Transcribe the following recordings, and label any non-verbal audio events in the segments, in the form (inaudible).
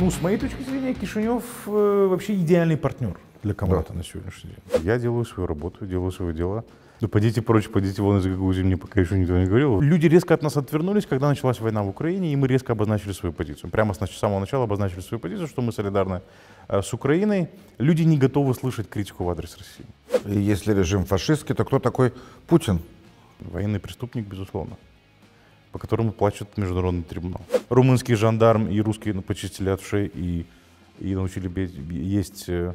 Ну, с моей точки зрения, Кишинев э, вообще идеальный партнер для Камрата да. на сегодняшний день. Я делаю свою работу, делаю свои дела. Ну подите прочь, подите вон из Гагаузии, мне пока еще никто не говорил. Люди резко от нас отвернулись, когда началась война в Украине, и мы резко обозначили свою позицию. Прямо с самого начала обозначили свою позицию, что мы солидарны э, с Украиной. Люди не готовы слышать критику в адрес России. И если режим фашистский, то кто такой Путин? Военный преступник, безусловно по которому плачет международный трибунал. Румынский жандарм и русские почистили отши и, и научили бить, есть э,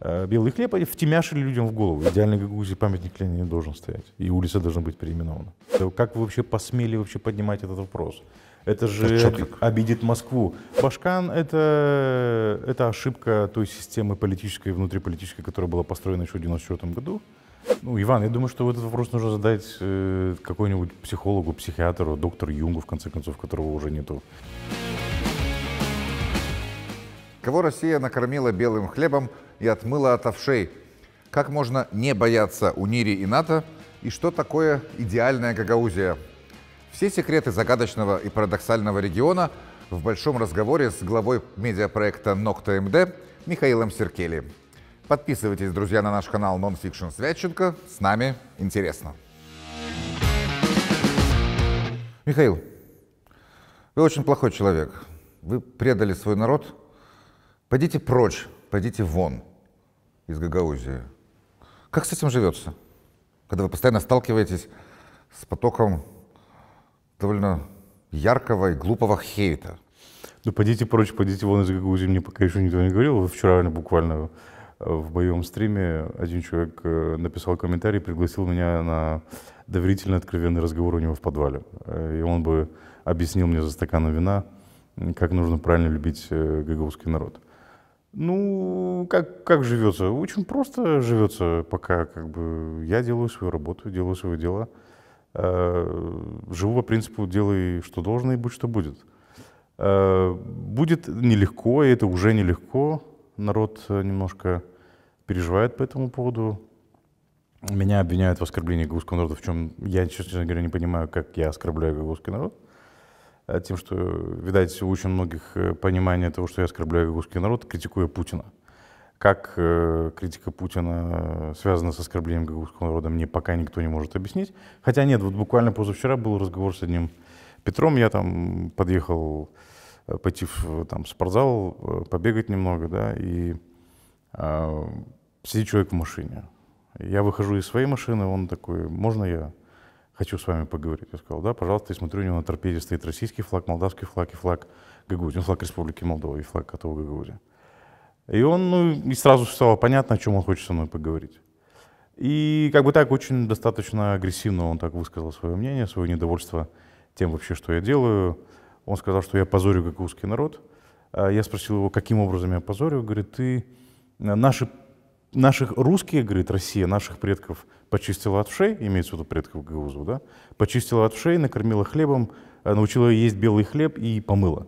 э, белый хлеб, и втемяшили людям в голову. В идеальной Гагаузии памятник не должен стоять, и улица должна быть переименована. Как вы вообще посмели вообще поднимать этот вопрос? Это же это обидит Москву. Башкан это, это ошибка той системы политической, внутриполитической, которая была построена еще в 1994 году. Ну, Иван, я думаю, что этот вопрос нужно задать э, какой-нибудь психологу, психиатру, а доктору Юнгу, в конце концов, которого уже нету. Кого Россия накормила белым хлебом и отмыла от овшей? Как можно не бояться УНИРИ и НАТО? И что такое идеальная Гагаузия? Все секреты загадочного и парадоксального региона в большом разговоре с главой медиапроекта «Нокта МД» Михаилом Серкели. Подписывайтесь, друзья, на наш канал Nonfiction Святченко. С нами интересно. Михаил, вы очень плохой человек. Вы предали свой народ. Пойдите прочь, пойдите вон из Гагаузии. Как с этим живется, когда вы постоянно сталкиваетесь с потоком довольно яркого и глупого хейта? Ну, пойдите прочь, пойдите вон из Гагаузии, мне пока еще никто не говорил. Вы вчера буквально в боевом стриме один человек э, написал комментарий, пригласил меня на доверительный откровенный разговор у него в подвале. Э, и он бы объяснил мне за стаканом вина, как нужно правильно любить э, гагаузский народ. Ну, как, как живется? Очень просто живется, пока как бы я делаю свою работу, делаю свое дело. Живу по принципу «делай, что должно, и будь, что будет». Будет нелегко, и это уже нелегко. Народ немножко переживает по этому поводу. Меня обвиняют в оскорблении грузского народа, в чем я, честно говоря, не понимаю, как я оскорбляю грузский народ. А тем, что, видать, у очень многих э, понимание того, что я оскорбляю грузский народ, критикуя Путина. Как э, критика Путина э, связана с оскорблением грузского народа, мне пока никто не может объяснить. Хотя нет, вот буквально позавчера был разговор с одним Петром, я там подъехал э, пойти в там, спортзал, побегать немного, да, и Э, сидит человек в машине. Я выхожу из своей машины, он такой, можно я хочу с вами поговорить? Я сказал, да, пожалуйста, и смотрю, у него на торпеде стоит российский флаг, молдавский флаг и флаг Гагаузии, ну, флаг Республики Молдова и флаг КТО Гагаузии. И он, ну, и сразу стало понятно, о чем он хочет со мной поговорить. И как бы так очень достаточно агрессивно он так высказал свое мнение, свое недовольство тем вообще, что я делаю. Он сказал, что я позорю гагаузский народ. А я спросил его, каким образом я позорю. Говорит, ты Э, наши, наших русские, говорит, Россия, наших предков почистила от вшей, имеется в виду предков Гаузу, да, почистила от вшей, накормила хлебом, э, научила есть белый хлеб и помыла.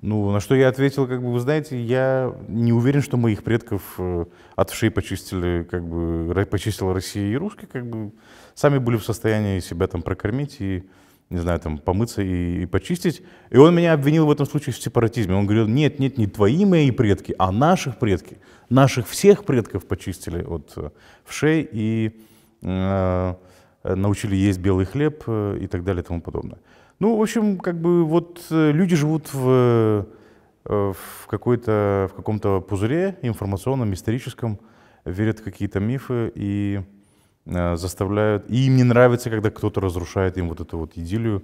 Ну, на что я ответил, как бы, вы знаете, я не уверен, что моих предков э, от вшей почистили, как бы, почистила Россия и русские, как бы, сами были в состоянии себя там прокормить и не знаю, там, помыться и, и почистить. И он меня обвинил в этом случае в сепаратизме. Он говорил, нет, нет, не твои мои предки, а наших предки. Наших всех предков почистили от э, вшей и э, научили есть белый хлеб э, и так далее и тому подобное. Ну, в общем, как бы вот э, люди живут в, в, какой-то, в каком-то пузыре информационном, историческом, верят в какие-то мифы и Э, заставляют... И им не нравится, когда кто-то разрушает им вот эту вот идиллию.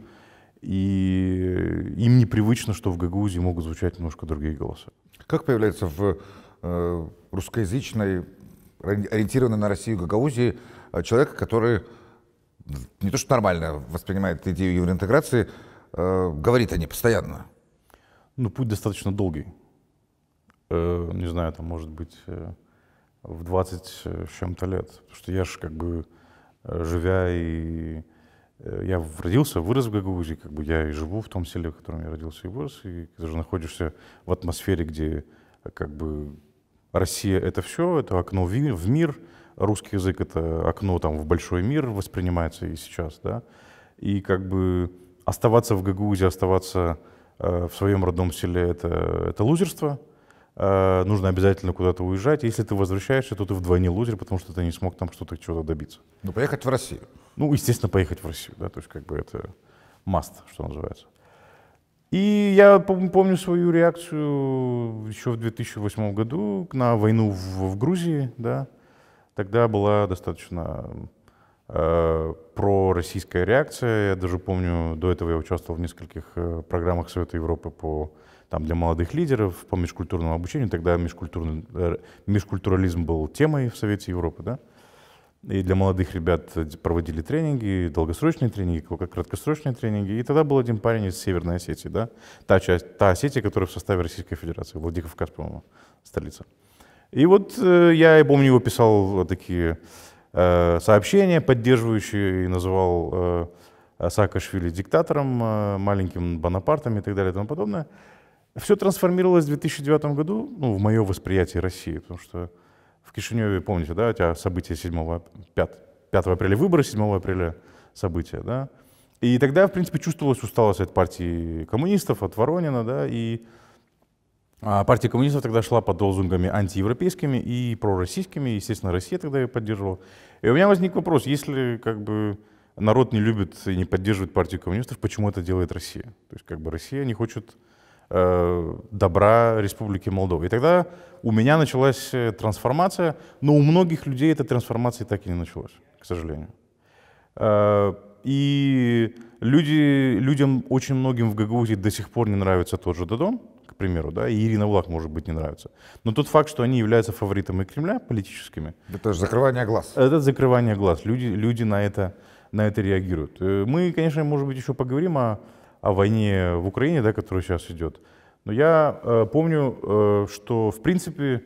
И им непривычно, что в Гагаузии могут звучать немножко другие голоса. Как появляется в э, русскоязычной, ориентированной на Россию Гагаузии э, человек, который не то что нормально воспринимает идею евроинтеграции, э, говорит о ней постоянно? Ну, путь достаточно долгий. Э, не знаю, там может быть... Э, в 20 с чем-то лет. Потому что я же как бы э, живя и э, я родился, вырос в Гагаузии, как бы я и живу в том селе, в котором я родился и вырос, и ты же находишься в атмосфере, где э, как бы Россия — это все, это окно в мир, русский язык — это окно там в большой мир воспринимается и сейчас, да, и как бы оставаться в Гагаузии, оставаться э, в своем родном селе — это, это лузерство, Э, нужно обязательно куда-то уезжать. Если ты возвращаешься, то ты вдвойне лузер, потому что ты не смог там что-то чего-то добиться. Ну, поехать в Россию. Ну, естественно, поехать в Россию, да, то есть как бы это маст, что называется. И я помню свою реакцию еще в 2008 году на войну в, в Грузии, да. Тогда была достаточно Э, Про российская реакция, я даже помню, до этого я участвовал в нескольких э, программах Совета Европы по, там, для молодых лидеров, по межкультурному обучению. Тогда межкультурный, э, межкультурализм был темой в Совете Европы. Да? И для молодых ребят проводили тренинги, долгосрочные тренинги, краткосрочные тренинги. И тогда был один парень из Северной Осетии, да? та, часть, та Осетия, которая в составе Российской Федерации, Владикавказ, по-моему, столица. И вот я, я помню, его писал такие Э, сообщение, поддерживающее и называл э, Саакашвили диктатором, э, маленьким Бонапартом и так далее и тому подобное. Все трансформировалось в 2009 году, ну, в мое восприятие России, потому что в Кишиневе, помните, да, у тебя события 7, 5, 5 апреля выборы, 7 апреля события, да. И тогда, в принципе, чувствовалась усталость от партии коммунистов, от Воронина, да, и а партия коммунистов тогда шла под лозунгами антиевропейскими и пророссийскими, естественно, Россия тогда ее поддерживала. И у меня возник вопрос, если как бы народ не любит и не поддерживает партию коммунистов, почему это делает Россия? То есть как бы Россия не хочет э, добра Республики Молдова. И тогда у меня началась э, трансформация, но у многих людей эта трансформация так и не началась, к сожалению. Э, и люди, людям, очень многим в Гагаузии до сих пор не нравится тот же Додон, примеру, да, и Ирина Влах, может быть, не нравится. Но тот факт, что они являются фаворитами Кремля политическими... Это же закрывание глаз. Это закрывание глаз. Люди, люди на, это, на это реагируют. Э, мы, конечно, может быть, еще поговорим о, о войне в Украине, да, которая сейчас идет. Но я э, помню, э, что, в принципе,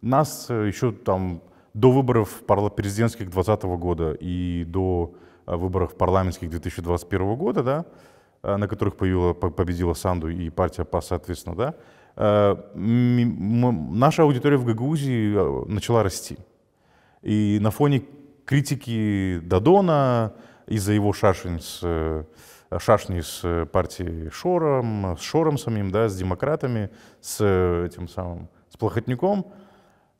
нас э, еще там до выборов президентских 2020 года и до э, выборов парламентских 2021 года, да, Э, на которых появила, победила Санду и партия ПАС, соответственно, да, э, наша аудитория в Гагаузии э, начала расти. И на фоне критики Дадона из-за его шашень с, шашни с партией Шором, с Шором самим, да, с демократами, с этим самым, с Плохотником –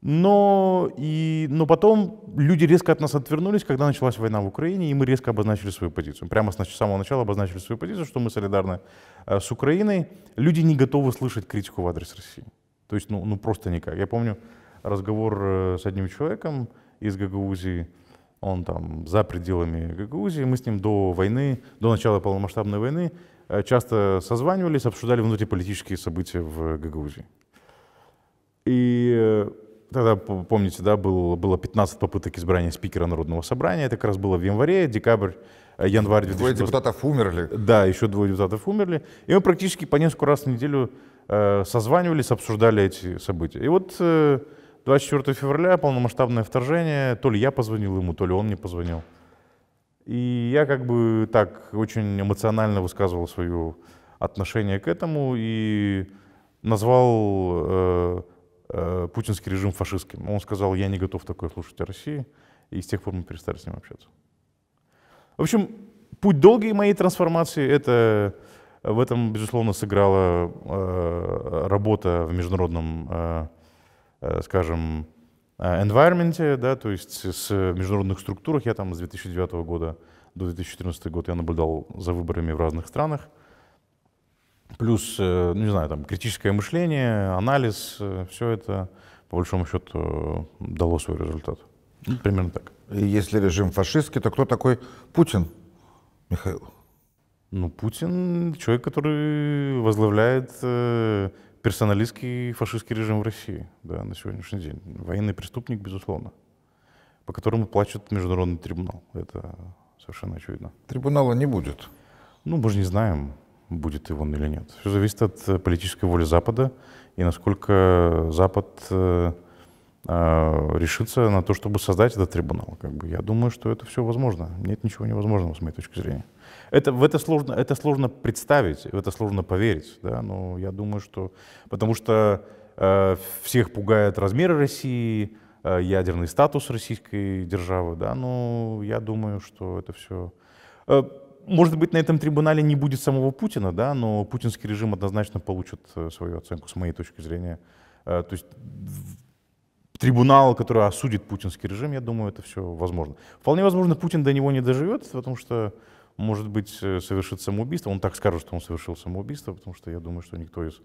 но, и, но потом люди резко от нас отвернулись, когда началась война в Украине, и мы резко обозначили свою позицию. Прямо с самого начала обозначили свою позицию, что мы солидарны э, с Украиной. Люди не готовы слышать критику в адрес России. То есть, ну, ну просто никак. Я помню разговор э, с одним человеком из Гагаузии, он там за пределами Гагаузии, мы с ним до войны, до начала полномасштабной войны э, часто созванивались, обсуждали внутриполитические события в Гагаузии. И Тогда, помните, да, было было 15 попыток избрания спикера Народного собрания. Это как раз было в январе, декабрь, э, январь 2020. Двое депутатов умерли. Да, еще двое депутатов умерли. И мы практически по несколько раз в неделю э, созванивались, обсуждали эти события. И вот э, 24 февраля полномасштабное вторжение. То ли я позвонил ему, то ли он мне позвонил. И я как бы так очень эмоционально высказывал свое отношение к этому и назвал... Э, Э, путинский режим фашистским. Он сказал, я не готов такое слушать о России, и с тех пор мы перестали с ним общаться. В общем, путь долгий моей трансформации, это э, в этом, безусловно, сыграла э, работа в международном, э, э скажем, environment, да, то есть с международных структурах. Я там с 2009 года до 2014 года я наблюдал за выборами в разных странах. Плюс, э, ну, не знаю, там критическое мышление, анализ, э, все это, по большому счету, э, дало свой результат. Примерно так. И если режим фашистский, то кто такой Путин, Михаил? Ну, Путин — человек, который возглавляет персоналистский фашистский режим в России да, на сегодняшний день. Военный преступник, безусловно, по которому плачет международный трибунал. Это совершенно очевидно. Трибунала не будет. Ну, мы же не знаем будет его или нет. Все зависит от э, политической воли Запада и насколько Запад э, а, решиться на то, чтобы создать этот трибунал. Как бы я думаю, что это все возможно. Нет ничего невозможного с моей точки зрения. Это, в это, сложно, это сложно представить, в это сложно поверить. Да? Но я думаю, что... Потому что э, всех пугают размеры России, э, ядерный статус российской державы. Да? Но я думаю, что это все... Э, может быть, на этом трибунале не будет самого Путина, да, но путинский режим однозначно получит э, свою оценку, с моей точки зрения. Э, то есть трибунал, который осудит путинский режим, я думаю, это все возможно. Вполне возможно, Путин до него не доживет, потому что, может быть, э, совершит самоубийство. Он так скажет, что он совершил самоубийство, потому что я думаю, что никто из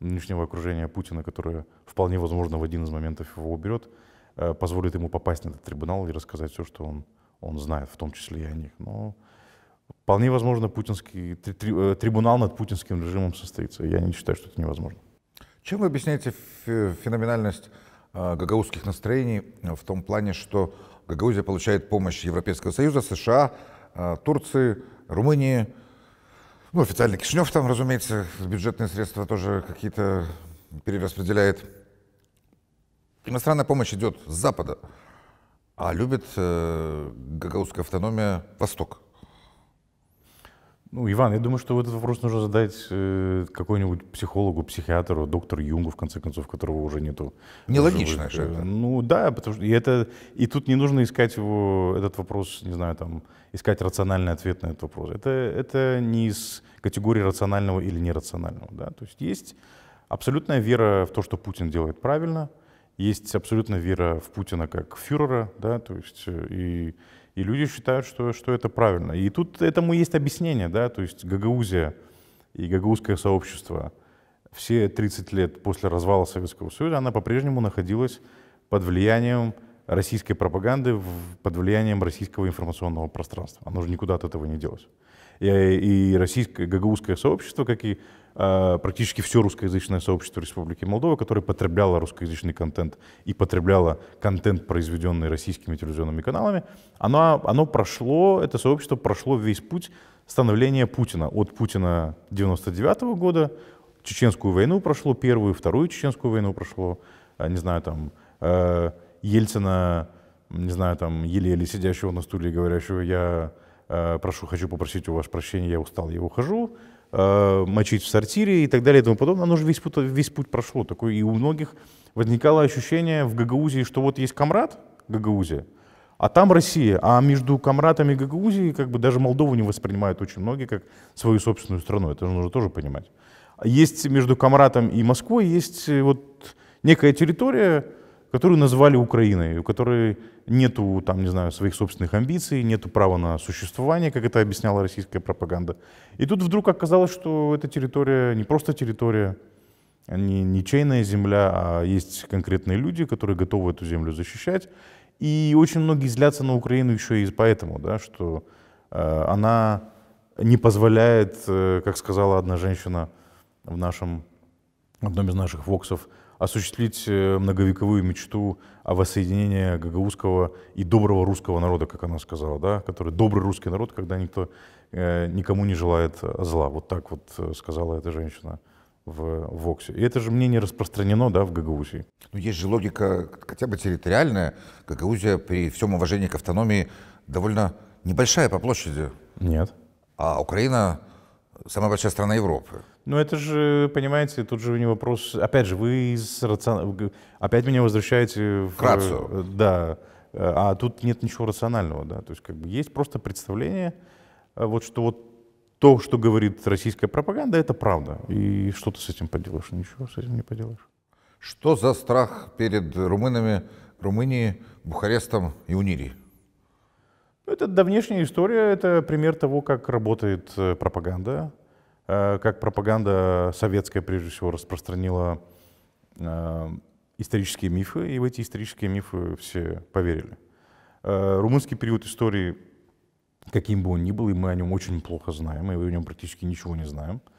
нынешнего окружения Путина, которое вполне возможно в один из моментов его уберет, позволит ему попасть на этот трибунал и рассказать все, что он, он знает, в том числе и о них. Но Вполне возможно, путинский три, три, э, трибунал над путинским режимом состоится. Я не считаю, что это невозможно. Чем вы объясняете э, феноменальность э, гагаузских настроений э, в том плане, что Гагаузия получает помощь Европейского Союза, США, э, Турции, Румынии, ну, официально Кишинев там, разумеется, бюджетные средства тоже какие-то перераспределяет. Иностранная помощь идет с Запада, а любит э, гагаузская автономия Восток. Ну, Иван, я думаю, что этот вопрос нужно задать э, какой-нибудь психологу, психиатру, доктору Юнгу, в конце концов, которого уже нету. Нелогично же э, это. Ну да, потому что и это и тут не нужно искать его этот вопрос, не знаю, там искать рациональный ответ на этот вопрос. Это это не из категории рационального или нерационального, да. То есть есть абсолютная вера в то, что Путин делает правильно, есть абсолютная вера в Путина как фюрера, да, то есть э, и и люди считают, что, что это правильно. И тут этому есть объяснение, да, то есть Гагаузия и гагаузское сообщество все 30 лет после развала Советского Союза, она по-прежнему находилась под влиянием российской пропаганды, под влиянием российского информационного пространства. Оно же никуда от этого не делось и российское гагаузское сообщество, как и а, практически все русскоязычное сообщество Республики Молдова, которое потребляло русскоязычный контент и потребляло контент, произведенный российскими телевизионными каналами, оно, оно прошло, это сообщество прошло весь путь становления Путина. От Путина 99 -го года, Чеченскую войну прошло первую, вторую Чеченскую войну прошло, а, не знаю, там, э, Ельцина, не знаю, там, еле-еле сидящего на стуле и говорящего, я Э, прошу, хочу попросить у вас прощения, я устал, я ухожу, э, мочить в сортире и так далее и тому подобное. Оно же весь путь, весь путь прошло. такой и у многих возникало ощущение в Гагаузии, что вот есть Камрад, Гагаузия, а там Россия. А между комратами гагаузии как бы даже Молдову не воспринимают очень многие как свою собственную страну. Это нужно тоже понимать. Есть между комратом и Москвой есть э, вот некая территория, которую назвали Украиной, у которой нету, там, не знаю, своих собственных амбиций, нету права на существование, как это объясняла российская пропаганда. И тут вдруг оказалось, что эта территория не просто территория, не ничейная земля, а есть конкретные люди, которые готовы эту землю защищать. И очень многие злятся на Украину еще и поэтому, да, что э, она не позволяет, э, как сказала одна женщина в нашем, в одном из наших воксов, осуществить э, многовековую мечту о воссоединении гагаузского и доброго русского народа, как она сказала, да, который добрый русский народ, когда никто э, никому не желает зла. Вот так вот э, сказала эта женщина в Воксе. И это же мнение распространено да, в Гагаузии. Ну, есть же логика хотя бы территориальная. Гагаузия при всем уважении к автономии довольно небольшая по площади. Нет. А Украина самая большая страна Европы. Ну это же, понимаете, тут же у него вопрос... Опять же, вы из рацион... Опять меня возвращаете в... Крацию. Да. А тут нет ничего рационального, да. То есть как бы есть просто представление, э, вот что вот то, что говорит российская пропаганда, это правда. И что ты с этим поделаешь? Ничего с этим не поделаешь. Что за страх перед румынами, Румынией, Бухарестом и Унирией? Это давнешняя история, это пример того, как работает э, пропаганда, э, как пропаганда советская, прежде всего, распространила э, исторические мифы, и в эти исторические мифы все поверили. Румынский период истории, каким бы он ни был, и мы о нем очень плохо знаем, и мы о нем практически ничего не знаем –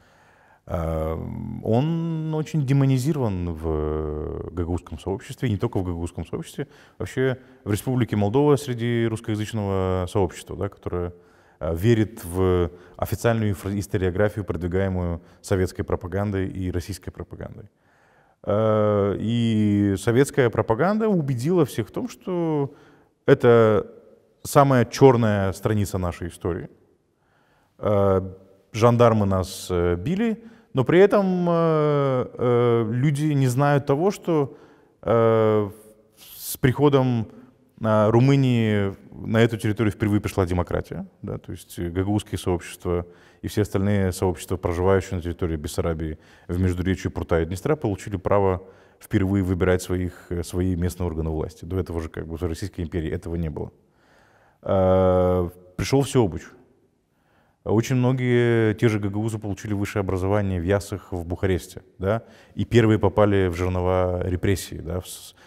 Э, он очень демонизирован в гагаузском сообществе, и не только в гагаузском сообществе, вообще в Республике Молдова среди русскоязычного сообщества, да, которое э, верит в официальную историографию, продвигаемую советской пропагандой и российской пропагандой. Э, и советская пропаганда убедила всех в том, что это самая черная страница нашей истории. Жандармы нас били, но при этом э, э, люди не знают того, что э, с приходом Румынии на эту территорию впервые пришла демократия, да, то есть гагаузские сообщества и все остальные сообщества, проживающие на территории Бессарабии в Междуречии Прута и Днестра, получили право впервые выбирать своих, свои местные органы власти. До этого же как бы в Российской империи этого не было. пришел всеобуч, очень многие, те же ГГУЗы получили высшее образование в Ясах, в Бухаресте, да, и первые попали в жернова репрессии, да, в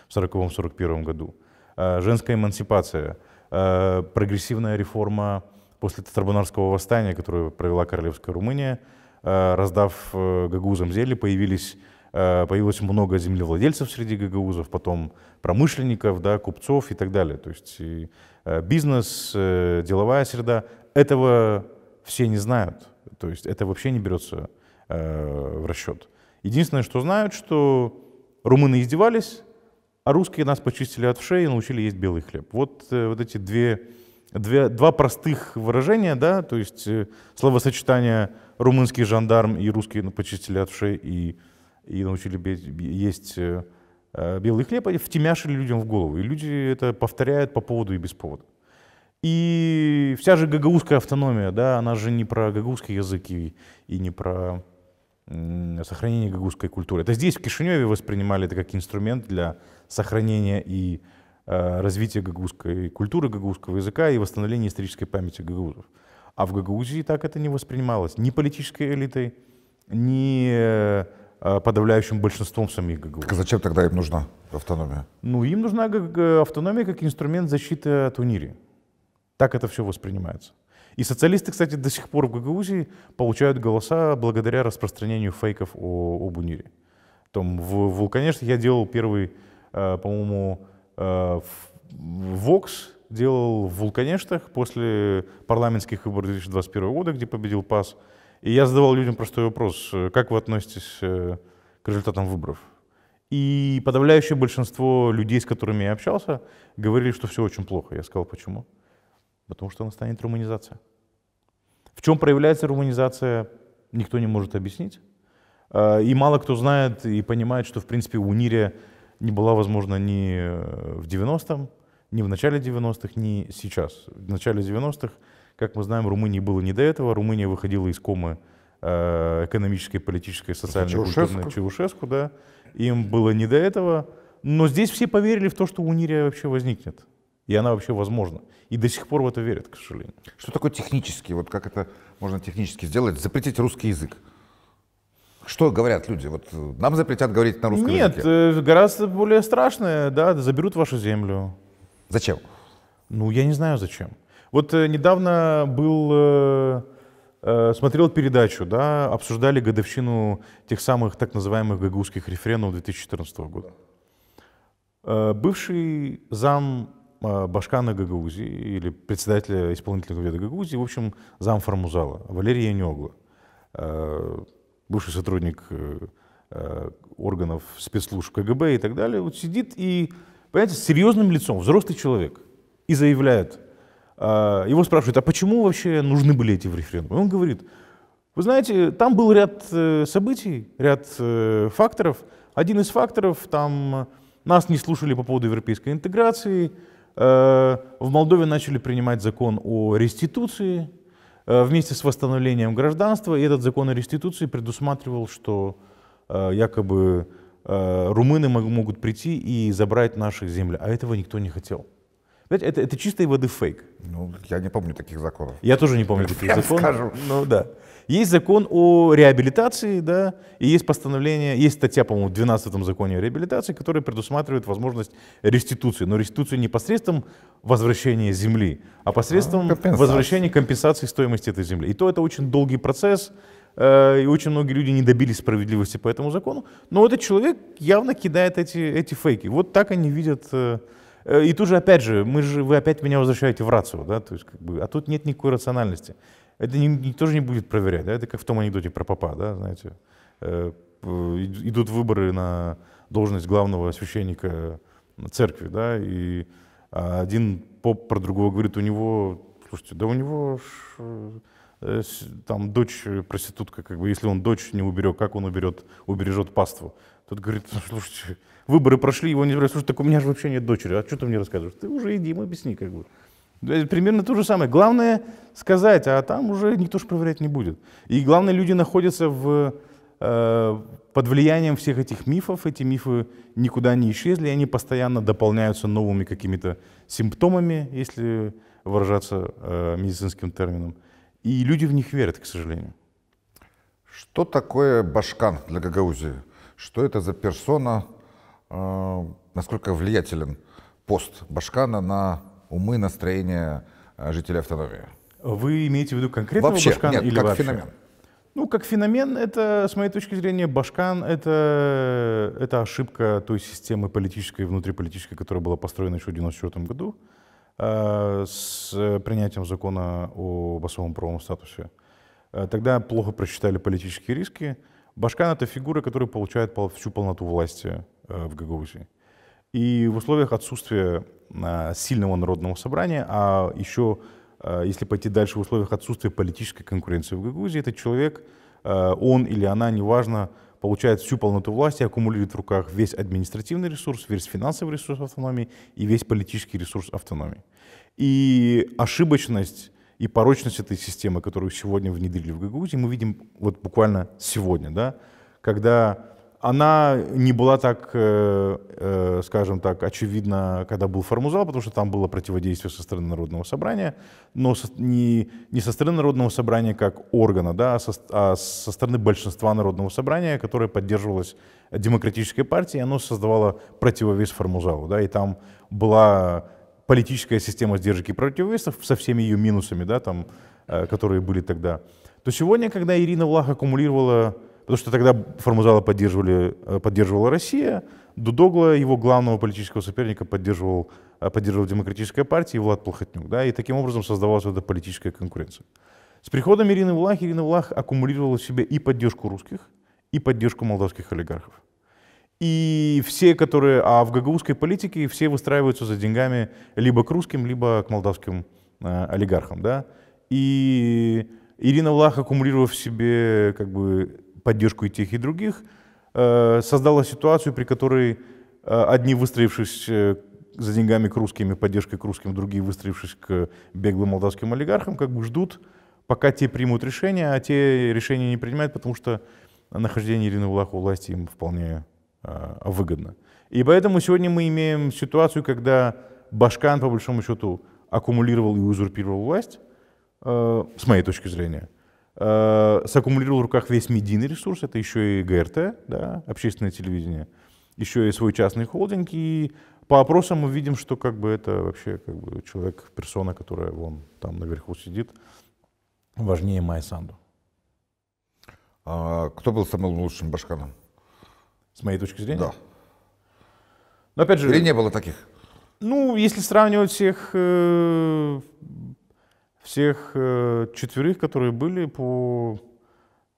40-41 году. А, женская эмансипация, а, прогрессивная реформа после Татарбунарского восстания, которую провела Королевская Румыния, а, раздав э, гагаузам зелье, появились, появилось много землевладельцев среди гагаузов, потом промышленников, да, купцов и так далее. То есть бизнес, э, деловая среда. Этого все не знают. То есть это вообще не берется э, в расчет. Единственное, что знают, что румыны издевались, а русские нас почистили от вшей и научили есть белый хлеб. Вот, э, вот эти две, две, два простых выражения, да, то есть э, словосочетание румынский жандарм и русские почистили от вшей и, и научили бе- есть э, э белый хлеб, втемяшили людям в голову. И люди это повторяют по поводу и без повода. И вся же гагаузская автономия, да, она же не про гагаузский язык и, и не про сохранение гагаузской культуры. Это здесь, в Кишиневе, воспринимали это как инструмент для сохранения и э, развития гагаузской культуры, гагаузского языка и восстановления исторической памяти гагаузов. А в Гагаузии так это не воспринималось ни политической элитой, ни э, подавляющим большинством самих гагаузов. Так а зачем тогда им нужна автономия? Ну, им нужна автономия как инструмент защиты от унири. Так это все воспринимается. И социалисты, кстати, до сих пор в Гагаузии получают голоса благодаря распространению фейков о, об унире. Там, в Вулканеште я делал первый, э, по-моему, э, Вокс делал в Вулканештах после парламентских выборов 2021 года, где победил ПАС. И я задавал людям простой вопрос, э, как вы относитесь э, к результатам выборов? И подавляющее большинство людей, с которыми я общался, говорили, что все очень плохо. Я сказал, почему? Потому что настанет руманизация. В чем проявляется руманизация, никто не может объяснить. А, и мало кто знает и понимает, что, в принципе, унире не была возможна ни э, в 90-м, ни в начале 90-х, ни сейчас. В начале 90-х, как мы знаем, Румынии было не до этого. Румыния выходила из комы э, экономической, политической, социальной, Чаушеску. культурной Чаушеску. Да. Им было не до этого. Но здесь все поверили в то, что унире вообще возникнет. И она вообще возможна. И до сих пор в это верят, к сожалению. Что такое технически? Вот как это можно технически сделать? Запретить русский язык. Что говорят люди? Вот э, нам запретят говорить на русском Нет, языке. Нет, э, гораздо более страшное, да, заберут вашу землю. Зачем? Ну, я не знаю зачем. Вот э, недавно был, смотрел передачу, да, обсуждали годовщину тех самых так называемых гагузских референдумов 2014 года. бывший зам а, Башкана Гагаузии или председателя исполнительного комитета Гагаузии, в общем, зам Фармузала Валерия Янегла, бывший сотрудник э, а, органов спецслужб КГБ и так далее, вот сидит и, понимаете, с серьезным лицом, взрослый человек, и заявляет, а, его спрашивают, а почему вообще нужны были эти референдумы? Он говорит, вы знаете, там был ряд э, событий, ряд э, факторов. Один из факторов, там нас не слушали по поводу европейской интеграции, Э, в Молдове начали принимать закон о реституции э, вместе с восстановлением гражданства. И этот закон о реституции предусматривал, что э, якобы румыны могут прийти и забрать наши земли. А этого никто не хотел. Знаете, это, это чистой воды фейк. Ну, я не помню таких законов. Я тоже не помню (laughs) таких законов. Я скажу. Ну да. Есть закон о реабилитации, да, и есть постановление, есть статья, по-моему, в 12 законе о реабилитации, которая предусматривает возможность реституции. Но реституцию не посредством возвращения земли, а посредством ну, компенсации. возвращения компенсации стоимости этой земли. И то это очень долгий процесс, э, и очень многие люди не добились справедливости по этому закону. Но этот человек явно кидает эти, эти фейки. Вот так они видят э, Э, и тут же, опять же, мы же, вы опять меня возвращаете в рацию, да, то есть, как бы, а тут нет никакой рациональности. Это не, никто же не будет проверять, да, это как в том анекдоте про папа, да, знаете, э, идут выборы на должность главного священника церкви, да, и а, один поп про другого говорит, у него, слушайте, да у него ж, э, там дочь проститутка, как бы, если он дочь не уберет, как он уберет, убережет паству? Тут говорит, «Ну, слушайте, выборы прошли, его не спрашивают, слушай, так у меня же вообще нет дочери, а что ты мне рассказываешь? Ты уже иди ему объясни, как бы. Примерно то же самое. Главное сказать, а там уже никто же проверять не будет. И главное, люди находятся в, э, под влиянием всех этих мифов. Эти мифы никуда не исчезли, они постоянно дополняются новыми какими-то симптомами, если выражаться э, медицинским термином. И люди в них верят, к сожалению. Что такое башкан для Гагаузии? Что это за персона, э, насколько влиятелен пост Башкана на умы, настроения э, жителей автономии? Вы имеете в виду конкретного вообще, Башкана нет, или как вообще? феномен? Ну, как феномен, это, с моей точки зрения, Башкан это, — это ошибка той системы политической, внутриполитической, которая была построена еще в 1994 году э, с принятием закона о басовом правовом статусе. Тогда плохо просчитали политические риски, Башкан — это фигура, которая получает всю полноту власти э, в Гагаузии. И в условиях отсутствия э, сильного народного собрания, а еще, э, если пойти дальше, в условиях отсутствия политической конкуренции в Гагаузии, этот человек, он или она, неважно, получает всю полноту власти, аккумулирует в руках весь административный ресурс, весь финансовый ресурс автономии и весь политический ресурс автономии. И ошибочность и порочность этой системы, которую сегодня внедрили в Гагаузии, мы видим вот буквально сегодня, да, когда она не была так, э, э, скажем так, очевидна, когда был формузал, потому что там было противодействие со стороны Народного собрания, но со, не, не со стороны Народного собрания как органа, да, а, со, а со стороны большинства Народного собрания, которое поддерживалось демократической партией, оно создавало противовес формузалу. Да, и там была политическая система сдержек и противовесов со всеми ее минусами, да, там, э, которые были тогда, то сегодня, когда Ирина Влах аккумулировала, потому что тогда Формузала поддерживали, э, поддерживала Россия, Дудогла, его главного политического соперника, поддерживал, э, поддерживала Демократическая партия и Влад Плохотнюк. Да, и таким образом создавалась эта политическая конкуренция. С приходом Ирины Влах, Ирина Влах аккумулировала в себе и поддержку русских, и поддержку молдавских олигархов. И все, которые, а в гагаузской политике все выстраиваются за деньгами либо к русским, либо к молдавским э, олигархам, да. И Ирина Влах, аккумулировав в себе как бы поддержку и тех, и других, э, создала ситуацию, при которой э, одни, выстроившись э, за деньгами к русским и поддержкой к русским, другие, выстроившись к беглым молдавским олигархам, как бы ждут, пока те примут решение, а те решения не принимают, потому что нахождение Ирины Влах у власти им вполне Э, выгодно. И поэтому сегодня мы имеем ситуацию, когда Башкан, по большому счету, аккумулировал и узурпировал власть, э, с моей точки зрения, э, саккумулировал в руках весь медийный ресурс, это еще и ГРТ, да, общественное телевидение, еще и свой частный холдинг, и по опросам мы видим, что как бы это вообще как бы человек, персона, которая вон там наверху сидит, важнее Майя Санду. А кто был самым лучшим башканом? С моей точки зрения? Да. Но опять же... Или не было таких? Ну, если сравнивать всех, э, всех э, четверых, которые были, по,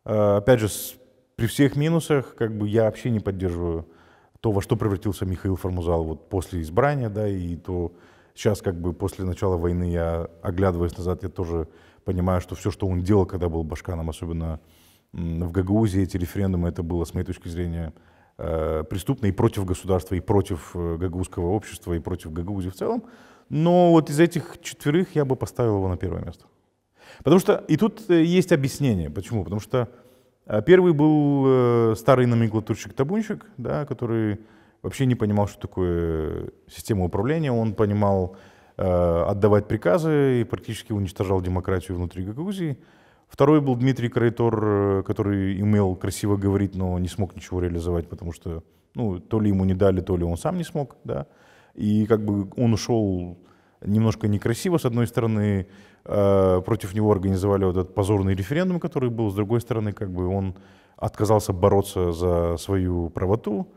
э, опять же, при всех минусах, как бы я вообще не поддерживаю то, во что превратился Михаил Формузал вот после избрания, да, и то сейчас, как бы после начала войны, я, оглядываясь назад, я тоже понимаю, что все, что он делал, когда был Башканом, особенно в Гагаузии, эти референдумы, это было, с моей точки зрения, Э, преступно и против государства, и против э, гагаузского общества, и против Гагаузии в целом. Но вот из этих четверых я бы поставил его на первое место. Потому что и тут э, есть объяснение. Почему? Потому что первый был старый номенклатурщик-табунщик, да, который вообще не понимал, что такое система управления. Он понимал э, отдавать приказы и практически уничтожал демократию внутри Гагаузии. Второй был Дмитрий Крейтор, э, который имел красиво говорить, но не смог ничего реализовать, потому что ну, то ли ему не дали, то ли он сам не смог. Да? И как бы он ушел немножко некрасиво, с одной стороны, э, против него организовали вот этот позорный референдум, который был, с другой стороны, как бы он отказался бороться за свою правоту.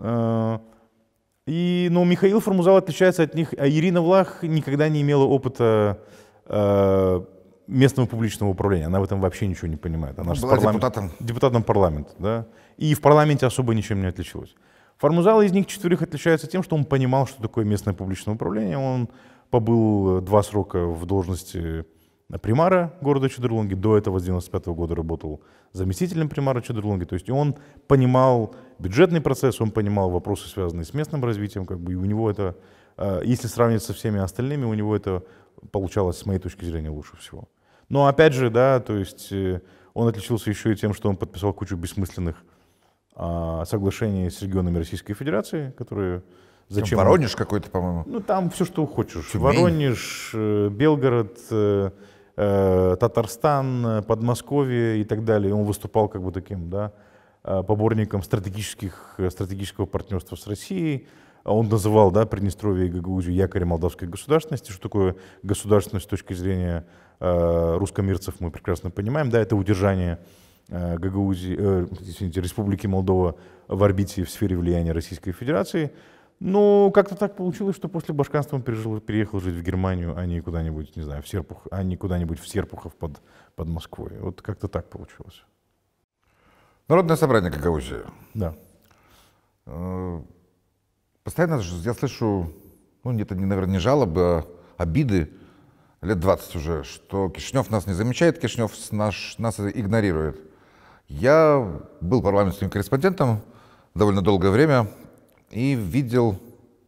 Э, и, но ну, Михаил Формузал отличается от них, а Ирина Влах никогда не имела опыта местного публичного управления. Она в этом вообще ничего не понимает. Она была парламент, депутатом. Депутатом парламента, да. И в парламенте особо ничем не отличилась. Формузал из них четверых отличается тем, что он понимал, что такое местное публичное управление. Он побыл э, два срока в должности э, примара города Чудерлонги. До этого с 95 года работал заместителем примара Чудерлонги. То есть он понимал бюджетный процесс, он понимал вопросы, связанные с местным развитием. Как бы, и у него это, э, если сравнивать со всеми остальными, у него это получалось, с моей точки зрения, лучше всего. Но опять же, да, то есть э, он отличился еще и тем, что он подписал кучу бессмысленных а, соглашений с регионами Российской Федерации, которые зачем... Там Воронеж какой-то, по-моему. Ну, там все, что хочешь. Тюмень. Воронеж, э, Белгород, э, Татарстан, Подмосковье и так далее. Он выступал как бы таким, да, поборником стратегических, стратегического партнерства с Россией. А он называл да, Приднестровье и Гагаузию якорем молдавской государственности. Что такое государственность с точки зрения Э, русскомирцев мы прекрасно понимаем, да, это удержание э, Гагаузии, э, извините, Республики Молдова в орбите в сфере влияния Российской Федерации. Но ну, как-то так получилось, что после башканства он пережил, переехал жить в Германию, а не куда-нибудь, не знаю, в Серпух, а не куда-нибудь в Серпухов под, под Москвой. Вот как-то так получилось. Народное собрание Гагаузии. Да. Постоянно я слышу, ну, это, наверное, не жалобы, а обиды лет 20 уже, что Кишинев нас не замечает, Кишинев наш, нас игнорирует. Я был парламентским корреспондентом довольно долгое время и видел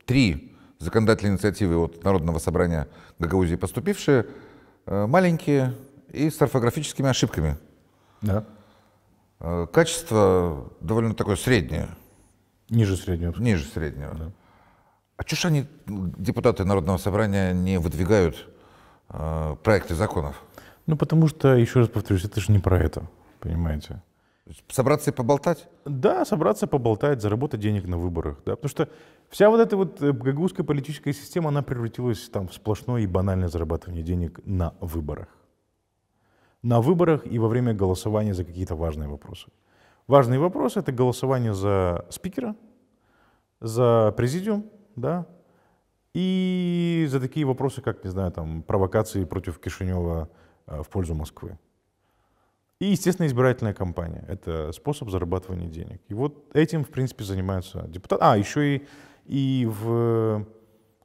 три законодательные инициативы от Народного собрания Гагаузии поступившие, э, маленькие и с орфографическими ошибками. Да. Э, качество довольно такое среднее. Ниже среднего. Ниже среднего. Да. А чушь они, депутаты Народного собрания, не выдвигают э, проекты законов? Ну, потому что, еще раз повторюсь, это же не про это, понимаете. Собраться и поболтать? Да, собраться, поболтать, заработать денег на выборах. Да? Потому что вся вот эта вот э, гагузская политическая система, она превратилась там, в сплошное и банальное зарабатывание денег на выборах. На выборах и во время голосования за какие-то важные вопросы. Важные вопросы — это голосование за спикера, за президиум, да, и за такие вопросы, как, не знаю, там, провокации против Кишинева э, в пользу Москвы. И, естественно, избирательная кампания. Это способ зарабатывания денег. И вот этим, в принципе, занимаются депутаты. А, еще и, и в,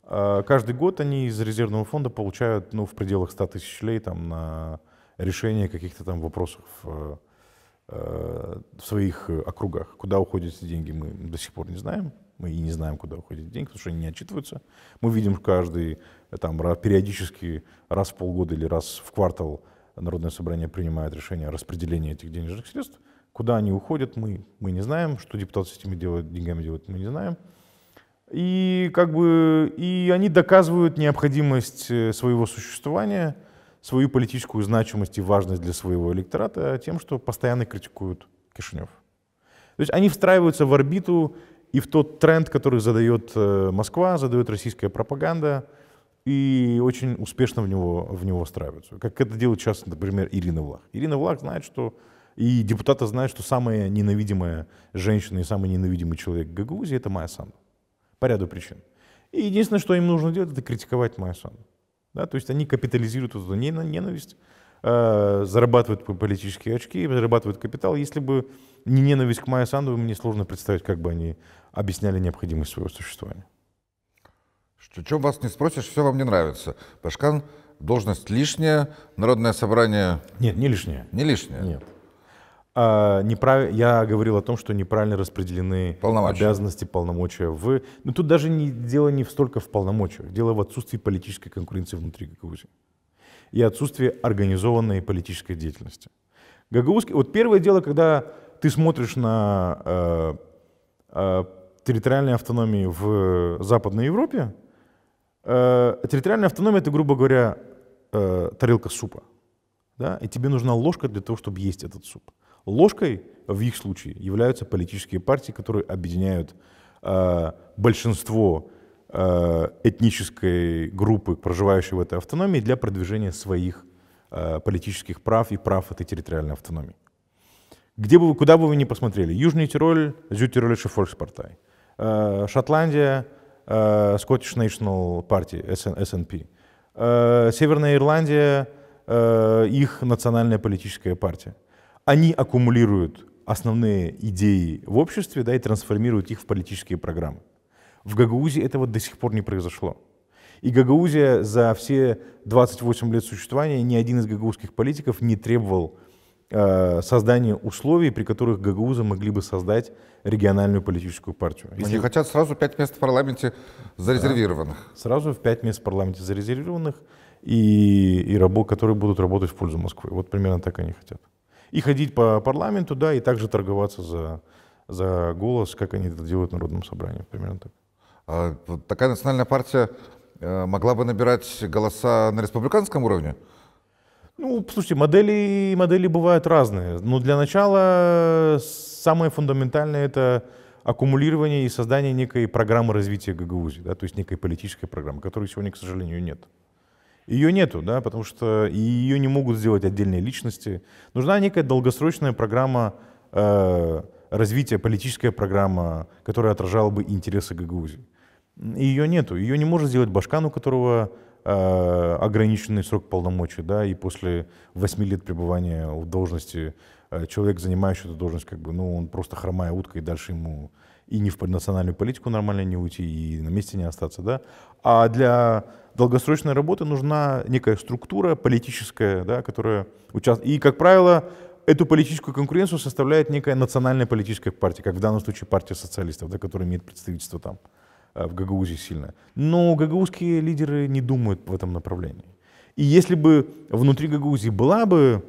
э, каждый год они из резервного фонда получают ну, в пределах 100 тысяч лей там, на решение каких-то там вопросов э, в своих округах. Куда уходят эти деньги, мы до сих пор не знаем мы и не знаем, куда уходят деньги, потому что они не отчитываются. Мы видим каждый, э, там, периодически раз в полгода или раз в квартал Народное собрание принимает решение о распределении этих денежных средств. Куда они уходят, мы, мы не знаем. Что депутаты с этими делают, деньгами делают, мы не знаем. И, как бы, и они доказывают необходимость э, своего существования, свою политическую значимость и важность для своего электората тем, что постоянно критикуют Кишинев. То есть они встраиваются в орбиту и в тот тренд, который задает э, Москва, задает российская пропаганда, и очень успешно в него, в него встраиваются. Как это делает сейчас, например, Ирина Влах. Ирина Влах знает, что и депутаты знают, что самая ненавидимая женщина и самый ненавидимый человек в Гагаузии – это Майя Санду. По ряду причин. И единственное, что им нужно делать, это критиковать Майя Санду. Да? То есть они капитализируют эту ненависть, э, зарабатывают политические очки, зарабатывают капитал. Если бы не ненависть к Майя Санду, мне сложно представить, как бы они объясняли необходимость своего существования. Что, чем вас не спросишь, все вам не нравится. Пашкан – должность лишняя, народное собрание… Нет, не лишнее. Не лишнее? Нет. А, неправ... Я говорил о том, что неправильно распределены полномочия. обязанности, полномочия. Вы, Но ну, тут даже не, дело не столько в полномочиях, дело в отсутствии политической конкуренции внутри Гагаузии и отсутствии организованной политической деятельности. Гагаузский... Вот первое дело, когда ты смотришь на э, э, территориальной автономии в э, Западной Европе, э, территориальная автономия это, грубо говоря, э, тарелка супа. Да? И тебе нужна ложка для того, чтобы есть этот суп. Ложкой в их случае являются политические партии, которые объединяют э, большинство э, этнической группы, проживающей в этой автономии, для продвижения своих э, политических прав и прав этой территориальной автономии. Где бы вы, куда бы вы ни посмотрели, Южный Тироль, Зютироль и Шефольспартай, Э, Шотландия, э, Scottish National Party, SNP. Э, Северная Ирландия, их национальная политическая партия. Они аккумулируют основные идеи в обществе да, и трансформируют их в политические программы. В Гагаузии этого до сих пор не произошло. И Гагаузия за все 28 лет существования ни один из гагаузских политиков не требовал Э, создание условий, при которых гагаузы могли бы создать региональную политическую партию. Если... Они хотят сразу пять мест в парламенте зарезервированных. Да, сразу в пять мест в парламенте зарезервированных, и, и рабо, которые будут работать в пользу Москвы. Вот примерно так они хотят. И ходить по парламенту, да, и также торговаться за, за голос, как они это делают в Народном собрании. Примерно так. А, такая национальная партия э, могла бы набирать голоса на республиканском уровне? Ну, слушайте, модели, модели бывают разные. Но для начала э, самое фундаментальное это аккумулирование и создание некой программы развития Гагаузии, да, то есть некой политической программы, которой сегодня, к сожалению, нет. Ее нету, да, потому что ее не могут сделать отдельные личности. Нужна некая долгосрочная программа э, развития, политическая программа, которая отражала бы интересы Гагаузии. Ее нету. Ее не может сделать Башкан, у которого Э, ограниченный срок полномочий, да, и после 8 лет пребывания в должности э, человек, занимающий эту должность, как бы, ну, он просто хромая утка, и дальше ему и не в национальную политику нормально не уйти, и на месте не остаться, да. А для долгосрочной работы нужна некая структура политическая, да, которая участвует. И, как правило, эту политическую конкуренцию составляет некая национальная политическая партия, как в данном случае партия социалистов, да, которая имеет представительство там. Э, в Гагаузии сильно. Но гагаузские лидеры не думают в этом направлении. И если бы внутри Гагаузии была бы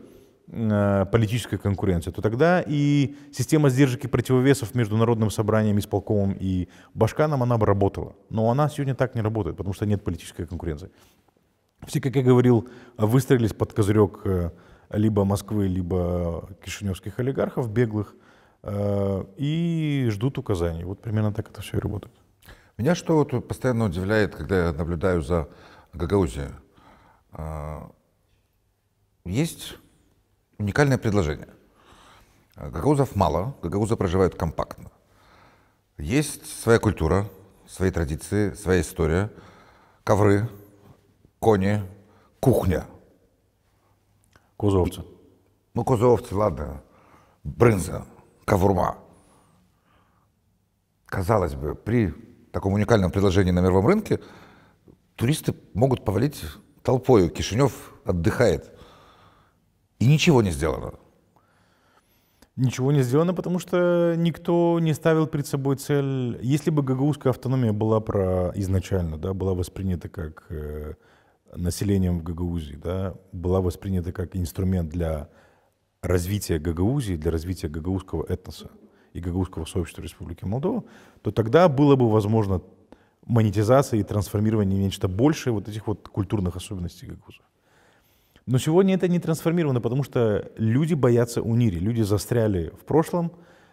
э, политическая конкуренция, то тогда и система сдержек и противовесов между Народным собранием, исполковым и Башканом, она бы работала. Но она сегодня так не работает, потому что нет политической конкуренции. Все, как я говорил, выстроились под козырек э, либо Москвы, либо кишиневских олигархов беглых и ждут указаний. Вот примерно так это все и работает. Меня что вот постоянно удивляет, когда я наблюдаю за Гагаузией. А, есть уникальное предложение. Гагаузов мало, гагаузы проживают компактно. Есть своя культура, свои традиции, своя история, ковры, кони, кухня. Кузовцы. Ну, кузовцы, ладно. Брынза, ковурма. Казалось бы, при таком уникальном предложении на мировом рынке, туристы могут повалить толпою. Кишинев отдыхает. И ничего не сделано. Ничего не сделано, потому что никто не ставил перед собой цель. Если бы гагаузская автономия была про изначально, да, была воспринята как э, населением в Гагаузии, да, была воспринята как инструмент для развития Гагаузии, для развития гагаузского этноса, и гагаузского сообщества Республики Молдова, то тогда было бы возможно монетизация и трансформирование в нечто большее вот этих вот культурных особенностей гагузов. Но сегодня это не трансформировано, потому что люди боятся унири, люди застряли в прошлом,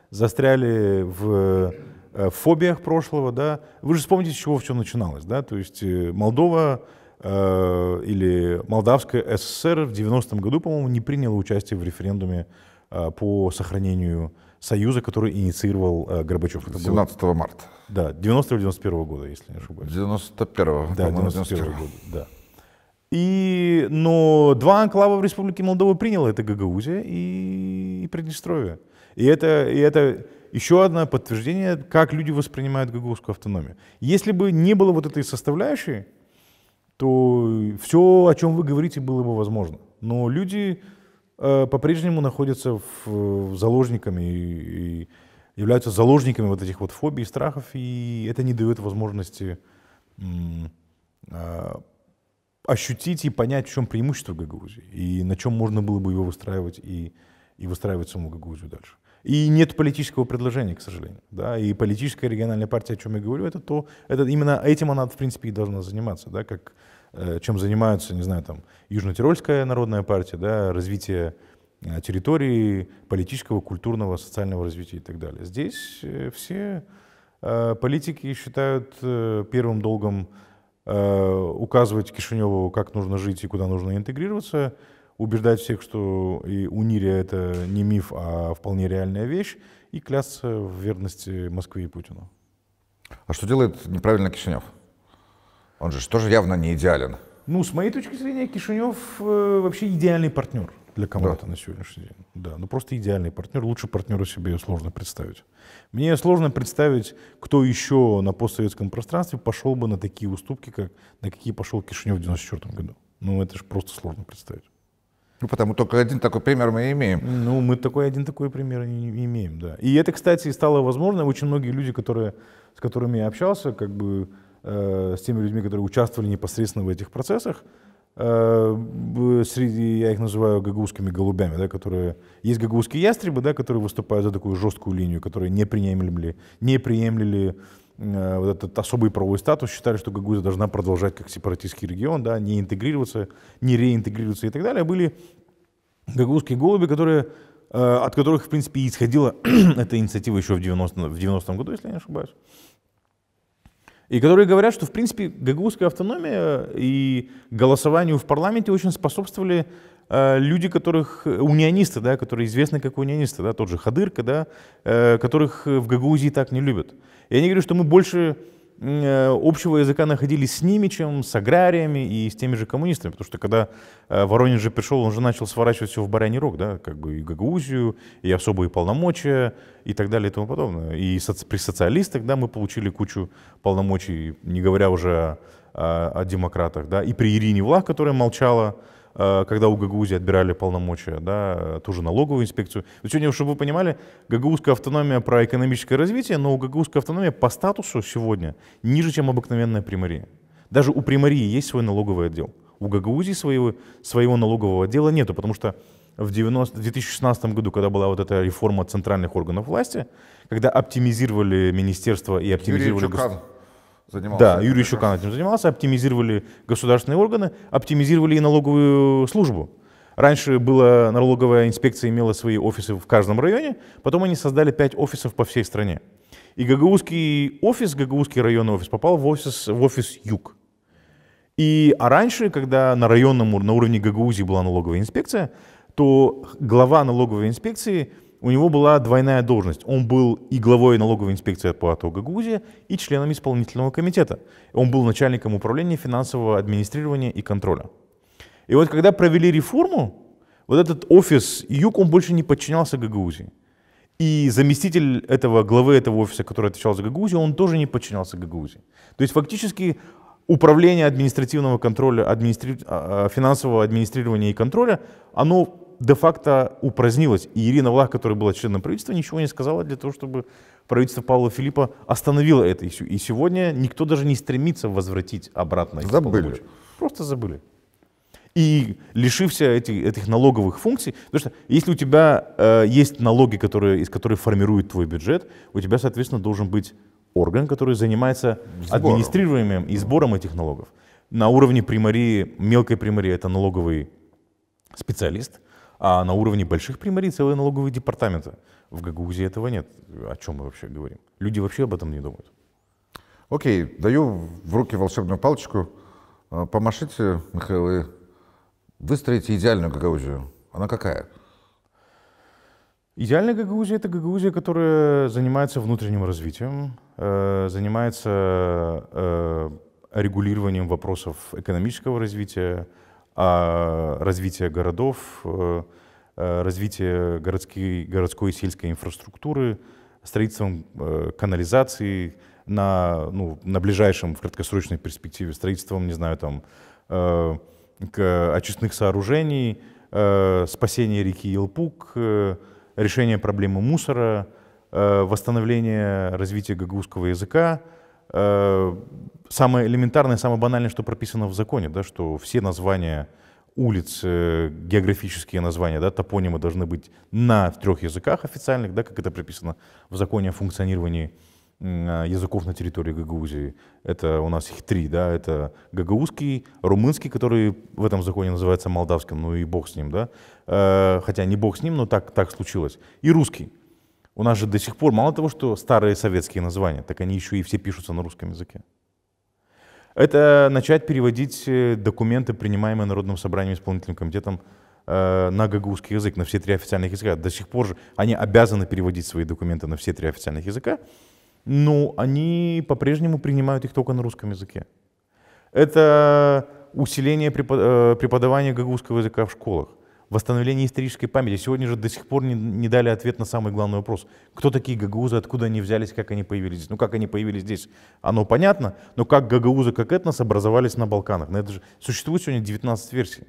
застряли в, э, фобиях прошлого, да. Вы же вспомните, с чего все начиналось, да, то есть э, Молдова э, или Молдавская СССР в 90-м году, по-моему, не приняла участие в референдуме э, по сохранению союза, который инициировал э, Горбачев. Это 17 было, марта. Да, 90 91 года, если не ошибаюсь. 91-го. Да, 91 -го года, да. И, но два анклава в Республике Молдова приняло. Это Гагаузия и, и Приднестровье. И это, и это еще одно подтверждение, как люди воспринимают гагаузскую автономию. Если бы не было вот этой составляющей, то все, о чем вы говорите, было бы возможно. Но люди Э, по-прежнему находятся в, заложниками и, и являются заложниками вот этих вот фобий, страхов, и это не дает возможности а, ощутить и понять, в чем преимущество Гагаузии, и на чем можно было бы его выстраивать и, и выстраивать саму Гагаузию дальше. И нет политического предложения, к сожалению. Да? И политическая региональная партия, о чем я говорю, это то, это именно этим она, в принципе, и должна заниматься, да? как Э, чем занимаются, не знаю, там, Южно-Тирольская народная партия, да, развитие э, территории, политического, культурного, социального развития и так далее. Здесь э, все политики считают первым долгом указывать Кишиневу, как нужно жить и куда нужно интегрироваться, убеждать всех, что и унирия это не миф, а вполне реальная вещь, и клясться в верности Москве и Путину. А что делает неправильно Кишинев? Он же тоже явно не идеален. Ну, с моей точки зрения, Кишинев э, вообще идеальный партнер для Камрата да. на сегодняшний день. Да, ну просто идеальный партнер. Лучше партнера себе сложно представить. Мне сложно представить, кто еще на постсоветском пространстве пошел бы на такие уступки, как на какие пошел Кишинев в 1994 году. Ну, это же просто сложно представить. Ну, потому только один такой пример мы имеем. Ну, мы такой один такой пример не, не имеем, да. И это, кстати, стало возможно. Очень многие люди, которые, с которыми я общался, как бы Э, с теми людьми, которые участвовали непосредственно в этих процессах, э, среди, я их называю гагузскими голубями, да, которые... Есть гагузские ястребы, да, которые выступают за такую жесткую линию, которые не приемлили, не приемлили э, вот этот особый правовой статус, считали, что Гагузия должна продолжать как сепаратистский регион, да, не интегрироваться, не реинтегрироваться и так далее. Были гагузские голуби, которые, э, от которых, в принципе, исходила (clears throat) эта инициатива еще в 90, в 90 году, если я не ошибаюсь и которые говорят, что, в принципе, гагаузская автономия и голосованию в парламенте очень способствовали э, люди, которых э, унионисты, да, которые известны как унионисты, да, тот же Хадырка, да, э, которых в Гагаузии так не любят. И они говорят, что мы больше Э, общего языка находились с ними, чем с аграриями и с теми же коммунистами, потому что когда э, Воронин же пришел, он же начал сворачивать все в бараний рог, да, как бы и Гагаузию, и особые полномочия, и так далее и тому подобное. И при социалистах, да, мы получили кучу полномочий, не говоря уже о, о, о демократах, да, и при Ирине Влах, которая молчала, Э, когда у Гагаузии отбирали полномочия, да, ту же налоговую инспекцию. Вот сегодня, чтобы вы понимали, гагаузская автономия про экономическое развитие, но у гагаузской автономии по статусу сегодня ниже, чем обыкновенная примария. Даже у примарии есть свой налоговый отдел. У Гагаузии своего, своего налогового отдела нету, потому что в 90, 2016 году, когда была вот эта реформа центральных органов власти, когда оптимизировали министерство и оптимизировали... Юрий Чукан занимался. Да, Юрий Щукан этим занимался, оптимизировали государственные органы, оптимизировали и налоговую службу. Раньше была налоговая инспекция имела свои офисы в каждом районе, потом они создали пять офисов по всей стране. И гагаузский офис, гагаузский районный офис попал в офис, в офис Юг. И, а раньше, когда на районном на уровне Гагаузии была налоговая инспекция, то глава налоговой инспекции у него была двойная должность. Он был и главой налоговой инспекции по АТО Гагузе, и членом исполнительного комитета. Он был начальником управления финансового администрирования и контроля. И вот когда провели реформу, вот этот офис ЮК, он больше не подчинялся Гагаузии. И заместитель этого, главы этого офиса, который отвечал за Гагаузию, он тоже не подчинялся Гагаузии. То есть фактически управление административного контроля, администри... А, а, финансового администрирования и контроля, оно де-факто упразднилось. И Ирина Влах, которая была членом правительства, ничего не сказала для того, чтобы правительство Павла Филиппа остановило это И сегодня никто даже не стремится возвратить обратно. Забыли. Просто забыли. И лишився этих, этих налоговых функций, потому что если у тебя э, есть налоги, которые, из которых формирует твой бюджет, у тебя, соответственно, должен быть орган, который занимается сбором. администрированием и сбором этих налогов. На уровне примарии, мелкой примарии, это налоговый специалист, а на уровне больших примарий целые налоговые департаменты. В Гагаузии этого нет. О чем мы вообще говорим? Люди вообще об этом не думают. Окей, даю в руки волшебную палочку. А, помашите, Михаил, и выстроите идеальную Гагаузию. Она какая? Идеальная Гагаузия — это Гагаузия, которая занимается внутренним развитием, э, занимается э, регулированием вопросов экономического развития, а развитие городов, э, развитие городской, городской и сельской инфраструктуры, строительством э, канализации на, ну, на ближайшем, в краткосрочной перспективе, строительством, не знаю, там, э, очистных сооружений, спасение реки Елпук, решение проблемы мусора, восстановление развития гагаузского языка, Э, самое элементарное, самое банальное, что прописано в законе, да, что все названия улиц, э, географические названия, да, топонимы должны быть на трех языках официальных, да, как это прописано в законе о функционировании э, языков на территории Гагаузии. Это у нас их три, да, это гагаузский, румынский, который в этом законе называется молдавским, ну и бог с ним, да, хотя не бог с ним, но так, так случилось, и русский. У нас же до сих пор, мало того, что старые советские названия, так они еще и все пишутся на русском языке. Это начать переводить э, документы, принимаемые Народным собранием исполнительным комитетом э, на гагузский язык, на все три официальных языка. До сих пор же они обязаны переводить свои документы на все три официальных языка, но они по-прежнему принимают их только на русском языке. Это усиление э, преподавания гагузского языка в школах восстановление исторической памяти. Сегодня же до сих пор не, не дали ответ на самый главный вопрос. Кто такие гагаузы, откуда они взялись, как они появились здесь? Ну, как они появились здесь, оно понятно, но как гагаузы, как этнос образовались на Балканах? На ну, это же существует сегодня 19 версий.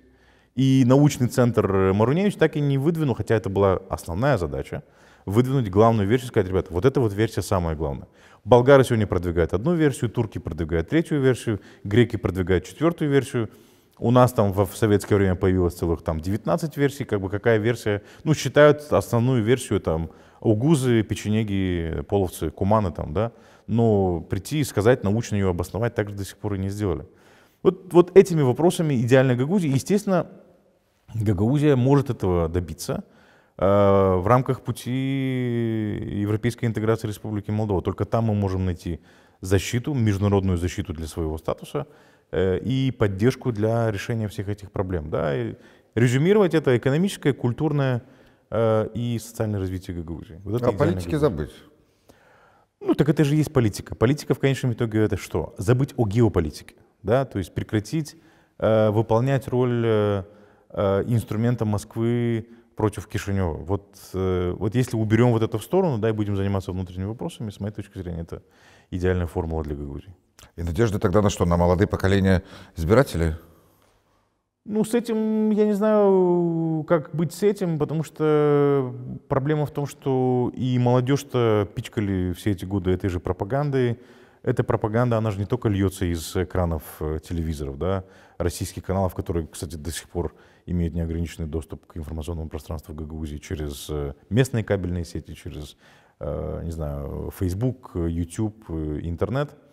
И научный центр Маруневич так и не выдвинул, хотя это была основная задача, выдвинуть главную версию, сказать, ребята, вот эта вот версия самая главная. Болгары сегодня продвигают одну версию, турки продвигают третью версию, греки продвигают четвертую версию – у нас там в советское время появилось целых там 19 версий, как бы какая версия, ну считают основную версию там угузы, печенеги, половцы, куманы там, да, но прийти и сказать, научно ее обосновать, также до сих пор и не сделали. Вот, вот этими вопросами идеальная Гагаузия, естественно, Гагаузия может этого добиться э, в рамках пути европейской интеграции Республики Молдова. Только там мы можем найти защиту, международную защиту для своего статуса – Э, и поддержку для решения всех этих проблем. Да? И резюмировать это экономическое, культурное э, и социальное развитие Гагаузии. Вот а политики Гагаузия. забыть. Ну, так это же есть политика. Политика в конечном итоге это что? Забыть о геополитике, да, то есть прекратить э, выполнять роль э, э, инструмента Москвы против Кишинева. Вот, э, вот если уберем вот это в сторону, да, и будем заниматься внутренними вопросами, с моей точки зрения, это идеальная формула для Гагаузии. И надежда тогда на что? На молодые поколения избирателей? Ну, с этим, я не знаю, как быть с этим, потому что проблема в том, что и молодежь-то пичкали все эти годы этой же пропагандой. Эта пропаганда, она же не только льется из экранов э, телевизоров, да, российских каналов, которые, кстати, до сих пор имеют неограниченный доступ к информационному пространству Гагаузии через э, местные кабельные сети, через, э, не знаю, Facebook, YouTube, интернет –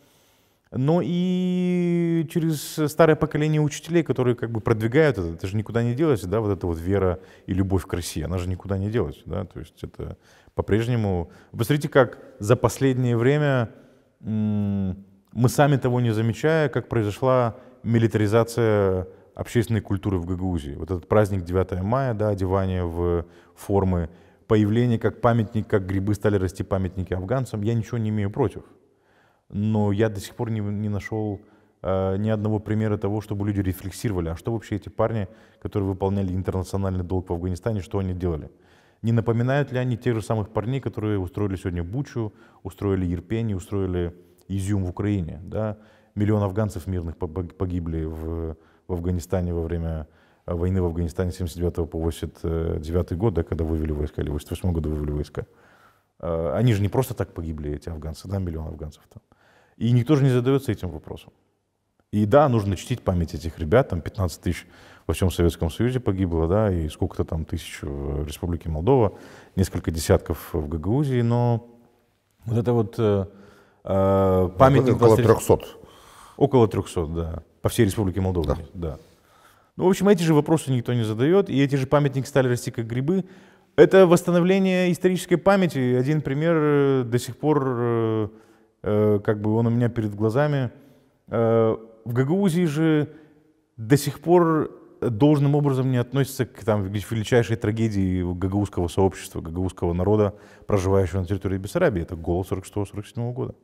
но и через старое поколение учителей, которые как бы продвигают это. Это же никуда не делось, да, вот эта вот вера и любовь к России, она же никуда не делась, да, то есть это по-прежнему... Посмотрите, как за последнее время мы сами того не замечая, как произошла милитаризация общественной культуры в Гагаузии. Вот этот праздник 9 мая, да, одевание в формы, появление как памятник, как грибы стали расти памятники афганцам, я ничего не имею против но я до сих пор не, не нашел э, ни одного примера того, чтобы люди рефлексировали, а что вообще эти парни, которые выполняли интернациональный долг в Афганистане, что они делали? Не напоминают ли они тех же самых парней, которые устроили сегодня Бучу, устроили Ерпень, устроили Изюм в Украине? Да? Миллион афганцев мирных погибли в, в Афганистане во время э, войны в Афганистане 79 по 89 год, да, когда вывели войска, или в 88 году вывели войска. Э, они же не просто так погибли, эти афганцы, да, миллион афганцев там. И никто же не задается этим вопросом. И да, нужно чтить память этих ребят, там 15 тысяч во всем Советском Союзе погибло, да, и сколько-то там тысяч в э, Республике Молдова, несколько десятков в Гагаузии, но вот это вот э, э памятник... Около 23... 300. Около 300, да, по всей Республике Молдова. Да. да. Ну, в общем, эти же вопросы никто не задает, и эти же памятники стали расти как грибы. Это восстановление исторической памяти. Один пример э, до сих пор Э, как бы он у меня перед глазами. Э, в Гагаузии же до сих пор должным образом не относится к там, величайшей трагедии гагаузского сообщества, гагаузского народа, проживающего на территории Бессарабии. Это голод 46-47 года.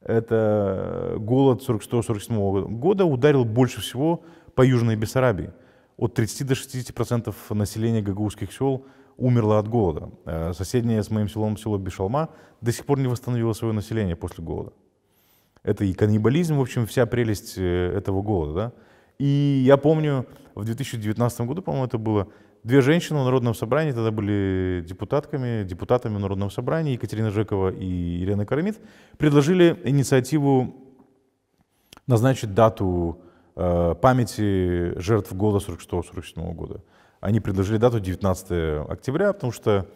Это голод 46-47 года ударил больше всего по Южной Бессарабии. От 30 до 60% населения гагаузских сел – умерло от голода. Э, Соседнее с моим селом село Бишалма до сих пор не восстановило свое население после голода. Это и каннибализм, в общем, вся прелесть э, этого голода. Да? И я помню, в 2019 году, по-моему, это было, две женщины в Народном собрании, тогда были депутатками, депутатами Народного собрания, Екатерина Жекова и Ирина Карамид, предложили инициативу назначить дату э, памяти жертв голода 46-47 года они предложили дату 19 октября, потому что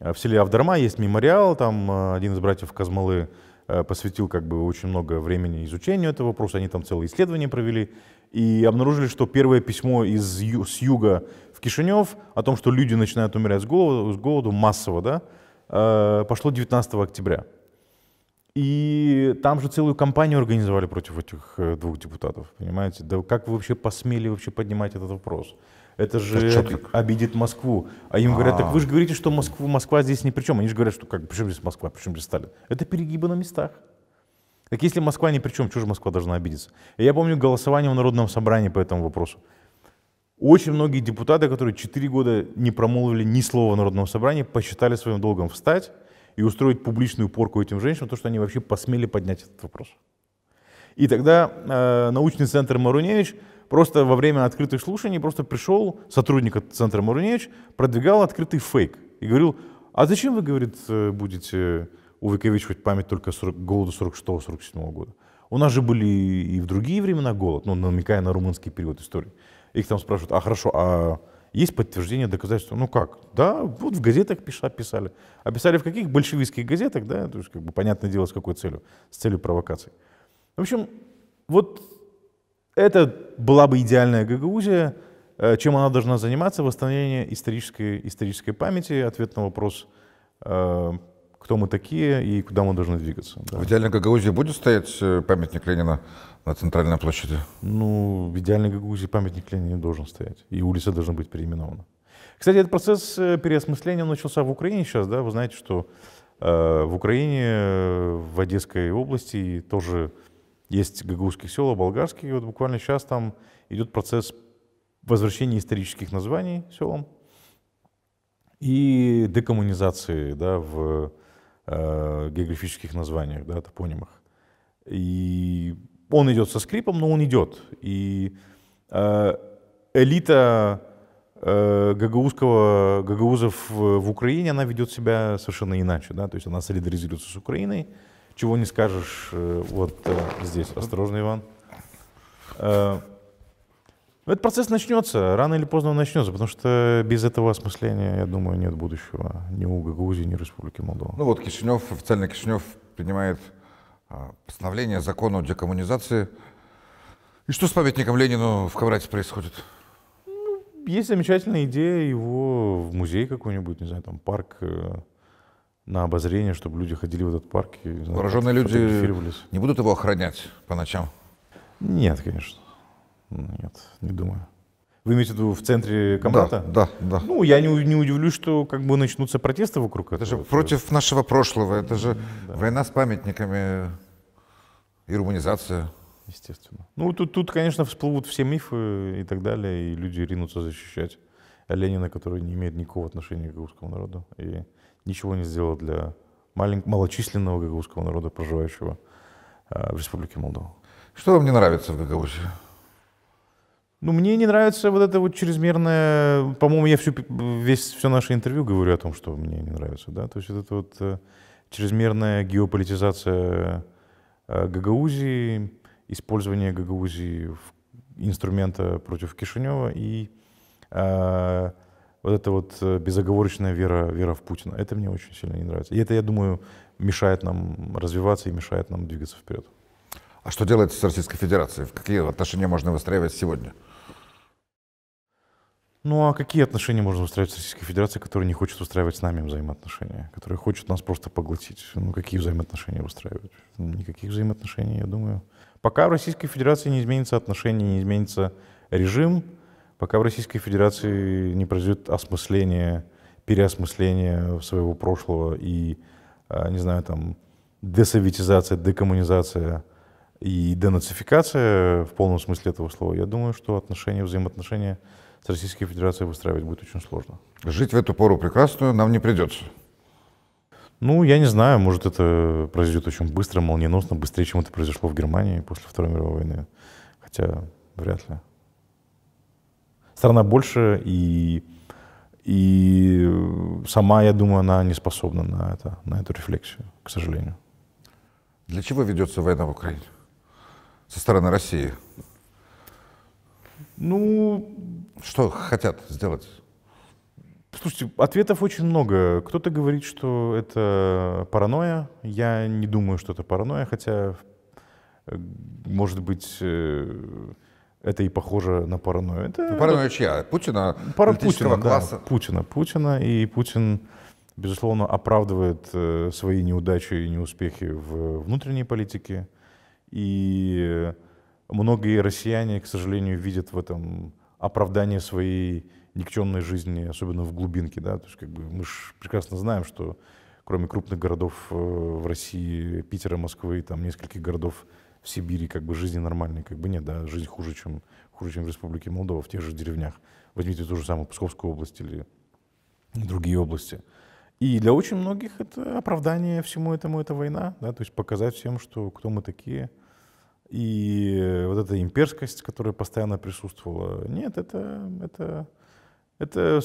э, в селе Авдарма есть мемориал, там э, один из братьев Казмалы э, посвятил как бы очень много времени изучению этого вопроса, они там целые исследования провели и обнаружили, что первое письмо из, с юга в Кишинев о том, что люди начинают умирать с голоду, с голоду массово, да, пошло 19 октября. И там же целую кампанию организовали против этих двух депутатов, понимаете? Да как вы вообще посмели вообще поднимать этот вопрос? это же так обидит Москву. А им говорят, так вы же а. говорите, что Москву, Москва здесь ни при чем. Они же говорят, что как, при чем здесь Москва, при чем здесь Сталин. Это перегибы на местах. Так если Москва ни при чем, чего же Москва должна обидеться? Я помню голосование в Народном собрании по этому вопросу. Очень многие депутаты, которые 4 года не промолвили ни слова в Народном собрании, посчитали своим долгом встать и устроить публичную порку этим женщинам, то, что они вообще посмели поднять этот вопрос. И тогда э, научный центр Маруневич просто во время открытых слушаний просто пришел сотрудник от центра Мурнеевич, продвигал открытый фейк и говорил, а зачем вы, говорит, э, будете увековечивать память только 40, голоду 46-47 года? У нас же были и в другие времена голод, ну, намекая на румынский период истории. Их там спрашивают, а хорошо, а есть подтверждение доказательства. Ну как? Да, вот в газетах пиша, писали. А писали в каких? Большевистских газетах, да? То есть, как бы, понятное дело, с какой целью? С целью провокации. В общем, вот это была бы идеальная Гагаузия. Э, чем она должна заниматься? Восстановление исторической, исторической памяти, ответ на вопрос, э, кто мы такие и куда мы должны двигаться. Да. В идеальной Гагаузии будет стоять э, памятник Ленина на центральной площади? Ну, в идеальной Гагаузии памятник Ленина должен стоять, и улица должна быть переименована. Кстати, этот процесс переосмысления начался в Украине сейчас, да, вы знаете, что в Украине, в Одесской области тоже есть гагаузских сел, болгарские, И вот буквально сейчас там идет процесс возвращения исторических названий селам и декоммунизации да, в э, географических названиях, да, топонимах. И он идет со скрипом, но он идет. И э, элита э, гагаузского, гагаузов в, в Украине, она ведет себя совершенно иначе. Да? То есть она солидаризируется с Украиной, чего не скажешь э, вот э, здесь. Осторожно, Иван. Э, этот процесс начнется, рано или поздно он начнется, потому что без этого осмысления, я думаю, нет будущего ни у Гагаузии, ни Республики Молдова. Ну вот Кишинев, официально Кишинев принимает а, постановление закона о декоммунизации. И что с памятником Ленину в Коврате происходит? Ну, есть замечательная идея его в музей какой-нибудь, не знаю, там парк на обозрение, чтобы люди ходили в этот парк и Вооруженные люди не будут его охранять по ночам? Нет, конечно. Нет, не думаю. Вы имеете в виду в центре Камрата? Да, да, да. Ну, я не, не удивлюсь, что как бы начнутся протесты вокруг этого. Это же против нашего прошлого, это же да. война с памятниками и руманизация. Естественно. Ну, тут, тут, конечно, всплывут все мифы и так далее, и люди ринутся защищать Ленина, который не имеет никакого отношения к русскому народу. И ничего не сделал для малень... малочисленного гагаузского народа, проживающего а, в Республике Молдова. Что вам не нравится в Гагаузе? Ну, мне не нравится вот это вот чрезмерное... По-моему, я всю, весь, все наше интервью говорю о том, что мне не нравится, да? То есть вот это вот э, чрезмерная геополитизация э, Гагаузии, использование Гагаузии в инструмента против Кишинева и э, вот эта вот э, безоговорочная вера, вера в Путина. Это мне очень сильно не нравится. И это, я думаю, мешает нам развиваться и мешает нам двигаться вперед. А что делается с Российской Федерацией? Какие отношения можно выстраивать сегодня? Ну а какие отношения можно выстраивать с Российской Федерацией, которая не хочет устраивать с нами взаимоотношения, которая хочет нас просто поглотить? Ну какие взаимоотношения выстраивать? Ну, никаких взаимоотношений, я думаю. Пока в Российской Федерации не изменится отношения, не изменится режим, пока в Российской Федерации не произойдет осмысление, переосмысление своего прошлого и, а, не знаю, там, десоветизация, декоммунизация и денацификация в полном смысле этого слова, я думаю, что отношения, взаимоотношения с Российской Федерацией выстраивать будет очень сложно. Жить в эту пору прекрасную нам не придется. Ну, я не знаю, может, это произойдет очень быстро, молниеносно, быстрее, чем это произошло в Германии после Второй мировой войны. Хотя вряд ли страна больше, и, и сама, я думаю, она не способна на, это, на эту рефлексию, к сожалению. Для чего ведется война в Украине со стороны России? Ну... Что хотят сделать? Слушайте, ответов очень много. Кто-то говорит, что это паранойя. Я не думаю, что это паранойя, хотя, э, может быть, э, это и похоже на паранойю. Это, ну, паранойя чья? Путина? Пара Путина, класса? Да, Путина, Путина. И Путин, безусловно, оправдывает э, свои неудачи и неуспехи в внутренней политике. И многие россияне, к сожалению, видят в этом оправдание своей никчемной жизни, особенно в глубинке. Да? То есть, как бы, мы же прекрасно знаем, что кроме крупных городов э, в России, Питера, Москвы, там нескольких городов в Сибири как бы жизни нормальной как бы нет, да, жизнь хуже, чем, хуже, чем в Республике Молдова, в тех же деревнях. Возьмите ту же самую Псковскую область или другие области. И для очень многих это оправдание всему этому, это война, да, то есть показать всем, что кто мы такие. И вот эта имперскость, которая постоянно присутствовала, нет, это, это, это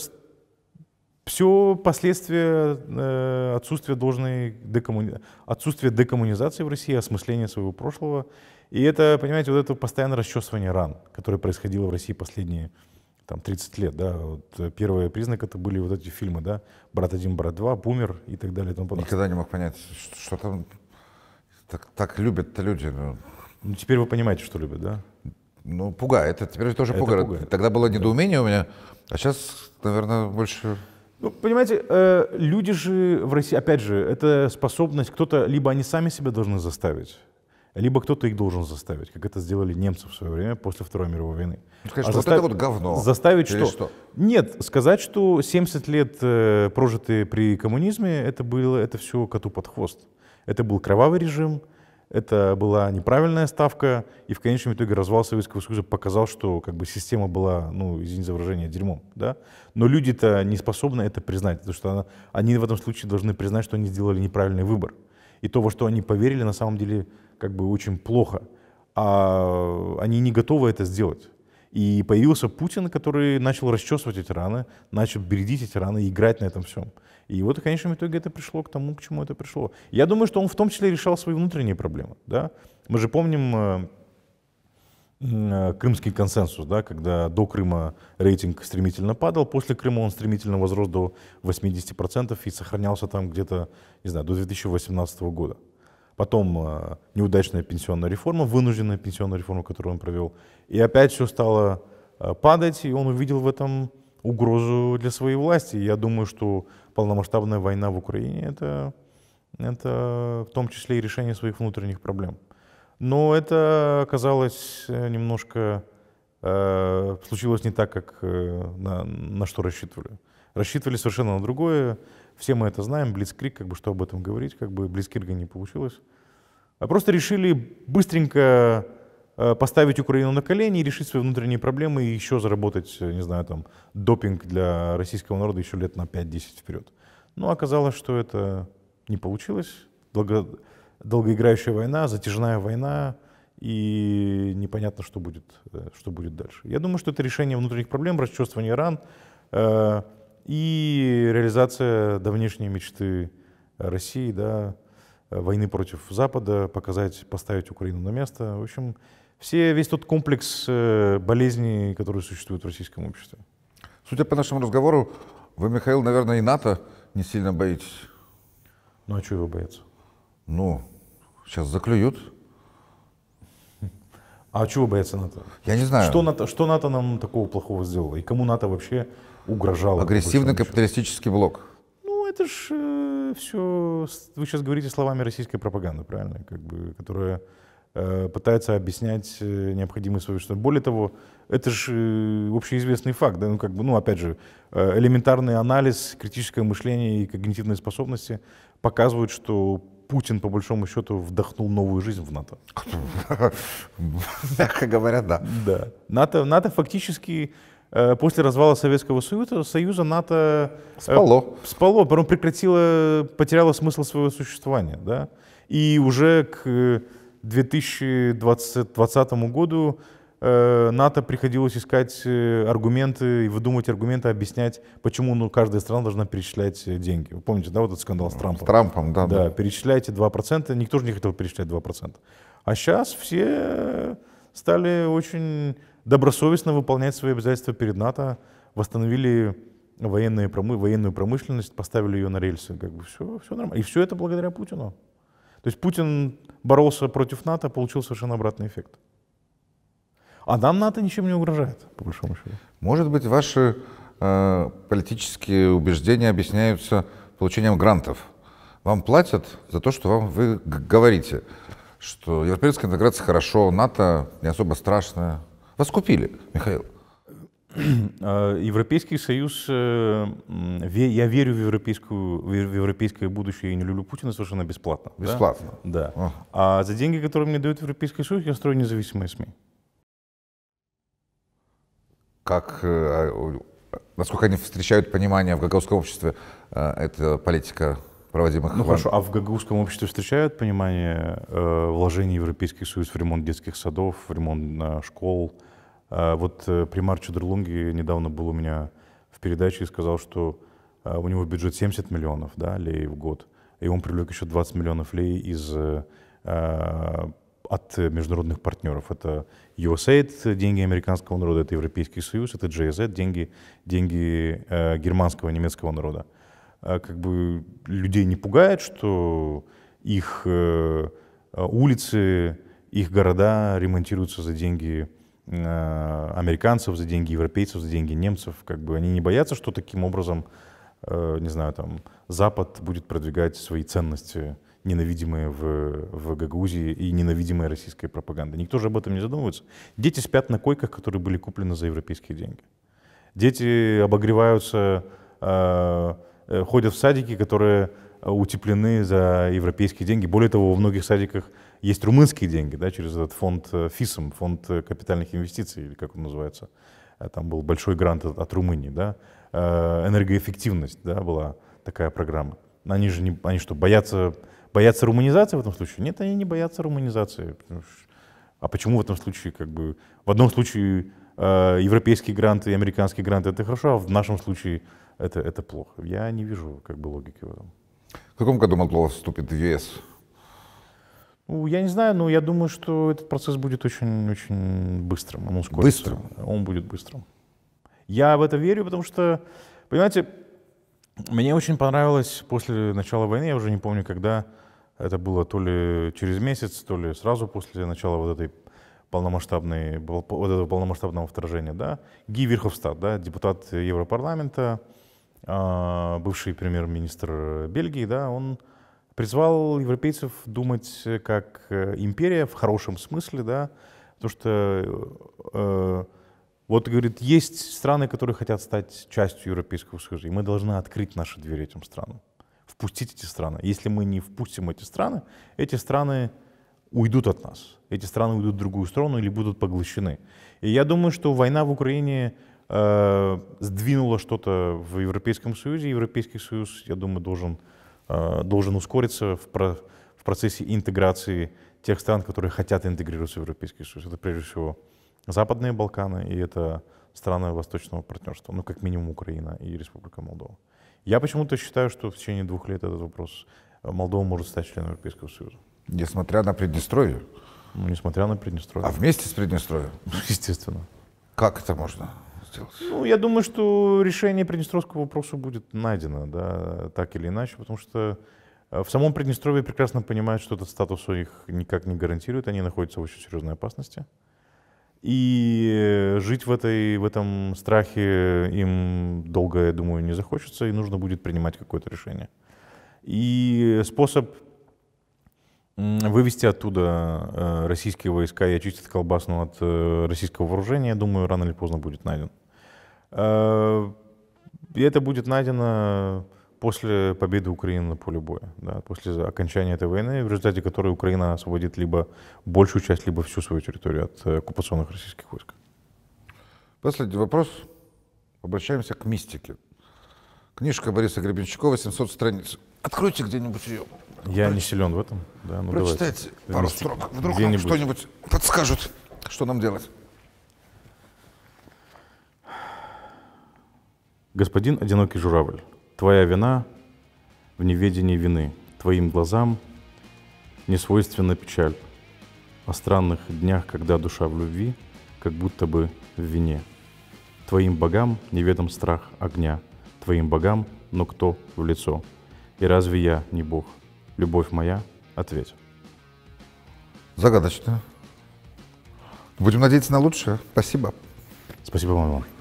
все последствия э, отсутствия должной декоммуни... отсутствия декоммунизации в России, осмысления своего прошлого. И это, понимаете, вот это постоянное расчесывание ран, которое происходило в России последние там, 30 лет. Да? Вот э, первый признак это были вот эти фильмы, да? «Брат 1», «Брат 2», «Бумер» и так далее. И тому Никогда не мог понять, что, что там так, так любят-то люди. Ну, ну теперь вы понимаете, что любят, да? Ну, пугает. Это теперь тоже это пугает. пугает. Тогда было недоумение да. у меня, а сейчас, наверное, больше... Ну, понимаете, э, люди же в России, опять же, это способность, кто-то, либо они сами себя должны заставить, либо кто-то их должен заставить, как это сделали немцы в свое время после Второй мировой войны. Ну, а что застав... вот это вот говно. Заставить Или что? что? Нет, сказать, что 70 лет э, прожитые при коммунизме, это было, это все коту под хвост. Это был кровавый режим, это была неправильная ставка, и в конечном итоге развал Советского Союза показал, что как бы, система была, ну, извините за выражение, дерьмом. Да? Но люди-то не способны это признать, потому что она, они в этом случае должны признать, что они сделали неправильный выбор. И то, во что они поверили, на самом деле как бы очень плохо. А они не готовы это сделать. И появился Путин, который начал расчесывать эти раны, начал бередить эти раны и играть на этом всем. И вот, конечно, в итоге это пришло к тому, к чему это пришло. Я думаю, что он в том числе решал свои внутренние проблемы. Да? Мы же помним э, э, крымский консенсус, да, когда до Крыма рейтинг стремительно падал, после Крыма он стремительно возрос до 80% и сохранялся там где-то, не знаю, до 2018 года. Потом э, неудачная пенсионная реформа, вынужденная пенсионная реформа, которую он провел. И опять все стало падать, и он увидел в этом угрозу для своей власти. Я думаю, что полномасштабная война в Украине это, это в том числе и решение своих внутренних проблем. Но это оказалось э, немножко э, случилось не так, как э, на, на что рассчитывали. Рассчитывали совершенно на другое. Все мы это знаем. Блицкрик, как бы что об этом говорить, как бы Блицкрига не получилось. А просто решили быстренько Э, поставить Украину на колени и решить свои внутренние проблемы и еще заработать, э, не знаю, там, допинг для российского народа еще лет на 5-10 вперед. Но оказалось, что это не получилось. Долго, долгоиграющая война, затяжная война, и непонятно, что будет, э, что будет дальше. Я думаю, что это решение внутренних проблем, расчувствование ран э, и реализация давнешней мечты России, да, войны против Запада, показать, поставить Украину на место. В общем, все, весь тот комплекс э, болезней, которые существуют в российском обществе. Судя по нашему разговору, вы, Михаил, наверное, и НАТО не сильно боитесь. Ну, а чего его бояться? Ну, сейчас заклюют. (laughs) А чего бояться НАТО? Я не знаю. Что НАТО, что НАТО нам такого плохого сделало? И кому НАТО вообще угрожало? Агрессивный капиталистический блок. Ну, это ж э, все... Вы сейчас говорите словами российской пропаганды, правильно? Как бы, которая Э, пытается объяснять э, необходимость своего вещества. Более того, это же э, общеизвестный факт, да, ну, как бы, ну, опять же, элементарный анализ, критическое мышление и когнитивные способности показывают, что Путин, по большому счету, вдохнул новую жизнь в НАТО. (laughs) Мягко говоря, да. Да. НАТО, НАТО фактически после развала Советского Союза, Союза НАТО... Спало. Спало, потом прекратило, потеряло смысл своего существования, да. И уже к 2020, году э, НАТО приходилось искать э, аргументы и выдумывать аргументы, объяснять, почему ну, каждая страна должна перечислять э, деньги. Вы помните, да, вот этот скандал с Трампом? С Трампом, да. Да, да. перечисляйте 2%, никто же не хотел перечислять 2%. А сейчас все стали очень добросовестно выполнять свои обязательства перед НАТО, восстановили военную промышленность, поставили ее на рельсы. Как бы все, все нормально. И все это благодаря Путину. То есть Путин боролся против НАТО, получил совершенно обратный эффект. А нам НАТО ничем не угрожает, по большому счету. Может быть, ваши э, политические убеждения объясняются получением грантов. Вам платят за то, что вам вы говорите, что европейская интеграция хорошо, НАТО не особо страшная. Вас купили, Михаил. (clears throat) А, Европейский Союз, э, я верю в, европейскую, в европейское будущее и не люблю Путина совершенно бесплатно. Бесплатно? Да. да. А. за деньги, которые мне дают Европейский Союз, я строю независимые СМИ. Как, э, а, насколько они встречают понимание в гагаузском обществе, э, эта политика проводимых... Ну ван... хорошо, а в гагаузском обществе встречают понимание вложений Европейский Союз в ремонт детских садов, в ремонт школ? А, вот э, примар Чудерлунги недавно был у меня в передаче и сказал, что а, у него бюджет 70 миллионов да, лей в год, и он привлек еще 20 миллионов лей из, э, а, от международных партнеров. Это USAID, деньги американского народа, это Европейский Союз, это GIZ деньги, деньги э, германского, немецкого народа. Как бы людей не пугает, что их улицы, их города ремонтируются за деньги Э, американцев за деньги, европейцев за деньги, немцев. Как бы они не боятся, что таким образом, э, не знаю, там, Запад будет продвигать свои ценности, ненавидимые в, в Гагаузии и ненавидимые российской пропагандой. Никто же об этом не задумывается. Дети спят на койках, которые были куплены за европейские деньги. Дети обогреваются, э, ходят в садики, которые утеплены за европейские деньги. Более того, во многих садиках есть румынские деньги, да, через этот фонд э, ФИСМ, фонд э, капитальных инвестиций, или как он называется. Э, там был большой грант от, от Румынии, да. Энергоэффективность, да, была такая программа. Они же не, они что, боятся, боятся руманизации в этом случае? Нет, они не боятся руманизации. А почему в этом случае, как бы, в одном случае э, европейские гранты и американские гранты это хорошо, а в нашем случае это, это плохо. Я не вижу как бы логики в этом. В каком году Молдова вступит в ЕС? Ну, я не знаю, но я думаю, что этот процесс будет очень-очень быстрым. Он ускорится. Быстрым? Он будет быстрым. Я в это верю, потому что, понимаете, мне очень понравилось после начала войны, я уже не помню, когда это было, то ли через месяц, то ли сразу после начала вот этой полномасштабной, вот этого полномасштабного вторжения, да, Ги Верховстад, да, депутат Европарламента, а, бывший премьер-министр Бельгии, да, он призвал европейцев думать э, как э, империя в хорошем смысле, да, потому что э, э, вот, говорит, есть страны, которые хотят стать частью Европейского Союза, и мы должны открыть наши двери этим странам, впустить эти страны. Если мы не впустим эти страны, эти страны уйдут от нас, эти страны уйдут в другую сторону или будут поглощены. И я думаю, что война в Украине э, сдвинула что-то в Европейском Союзе, Европейский Союз, я думаю, должен Э, должен ускориться в, про, в процессе интеграции тех стран, которые хотят интегрироваться в Европейский Союз. Это прежде всего Западные Балканы и это страны Восточного партнерства, ну как минимум Украина и Республика Молдова. Я почему-то считаю, что в течение двух лет этот вопрос э, Молдова может стать членом Европейского Союза. Несмотря на Приднестровье? Ну, несмотря на Приднестровье. А вместе с Приднестровьем? (laughs) Естественно. Как это можно? сделать? Ну, я думаю, что решение приднестровского вопроса будет найдено, да, так или иначе, потому что э, в самом Приднестровье прекрасно понимают, что этот статус у них никак не гарантирует, они находятся в очень серьезной опасности. И жить в, этой, в этом страхе им долго, я думаю, не захочется, и нужно будет принимать какое-то решение. И способ вывести оттуда э, российские войска и очистить колбасну от э, российского вооружения, я думаю, рано или поздно будет найден. Э, и это будет найдено после победы Украины на поле боя, да, после окончания этой войны, в результате которой Украина освободит либо большую часть, либо всю свою территорию от э, оккупационных российских войск. Последний вопрос. Обращаемся к мистике. Книжка Бориса Гребенщикова, 800 страниц. Откройте где-нибудь ее. Я не силен в этом. Да, ну Прочитайте давайте. пару строк. Вдруг нам что-нибудь подскажут, что нам делать. Господин одинокий журавль, твоя вина в неведении вины, твоим глазам не свойственна печаль о странных днях, когда душа в любви, как будто бы в вине. Твоим богам неведом страх огня, твоим богам, но кто в лицо? И разве я не бог? Любовь моя, ответь. Загадочно. Будем надеяться на лучшее. Спасибо. Спасибо вам.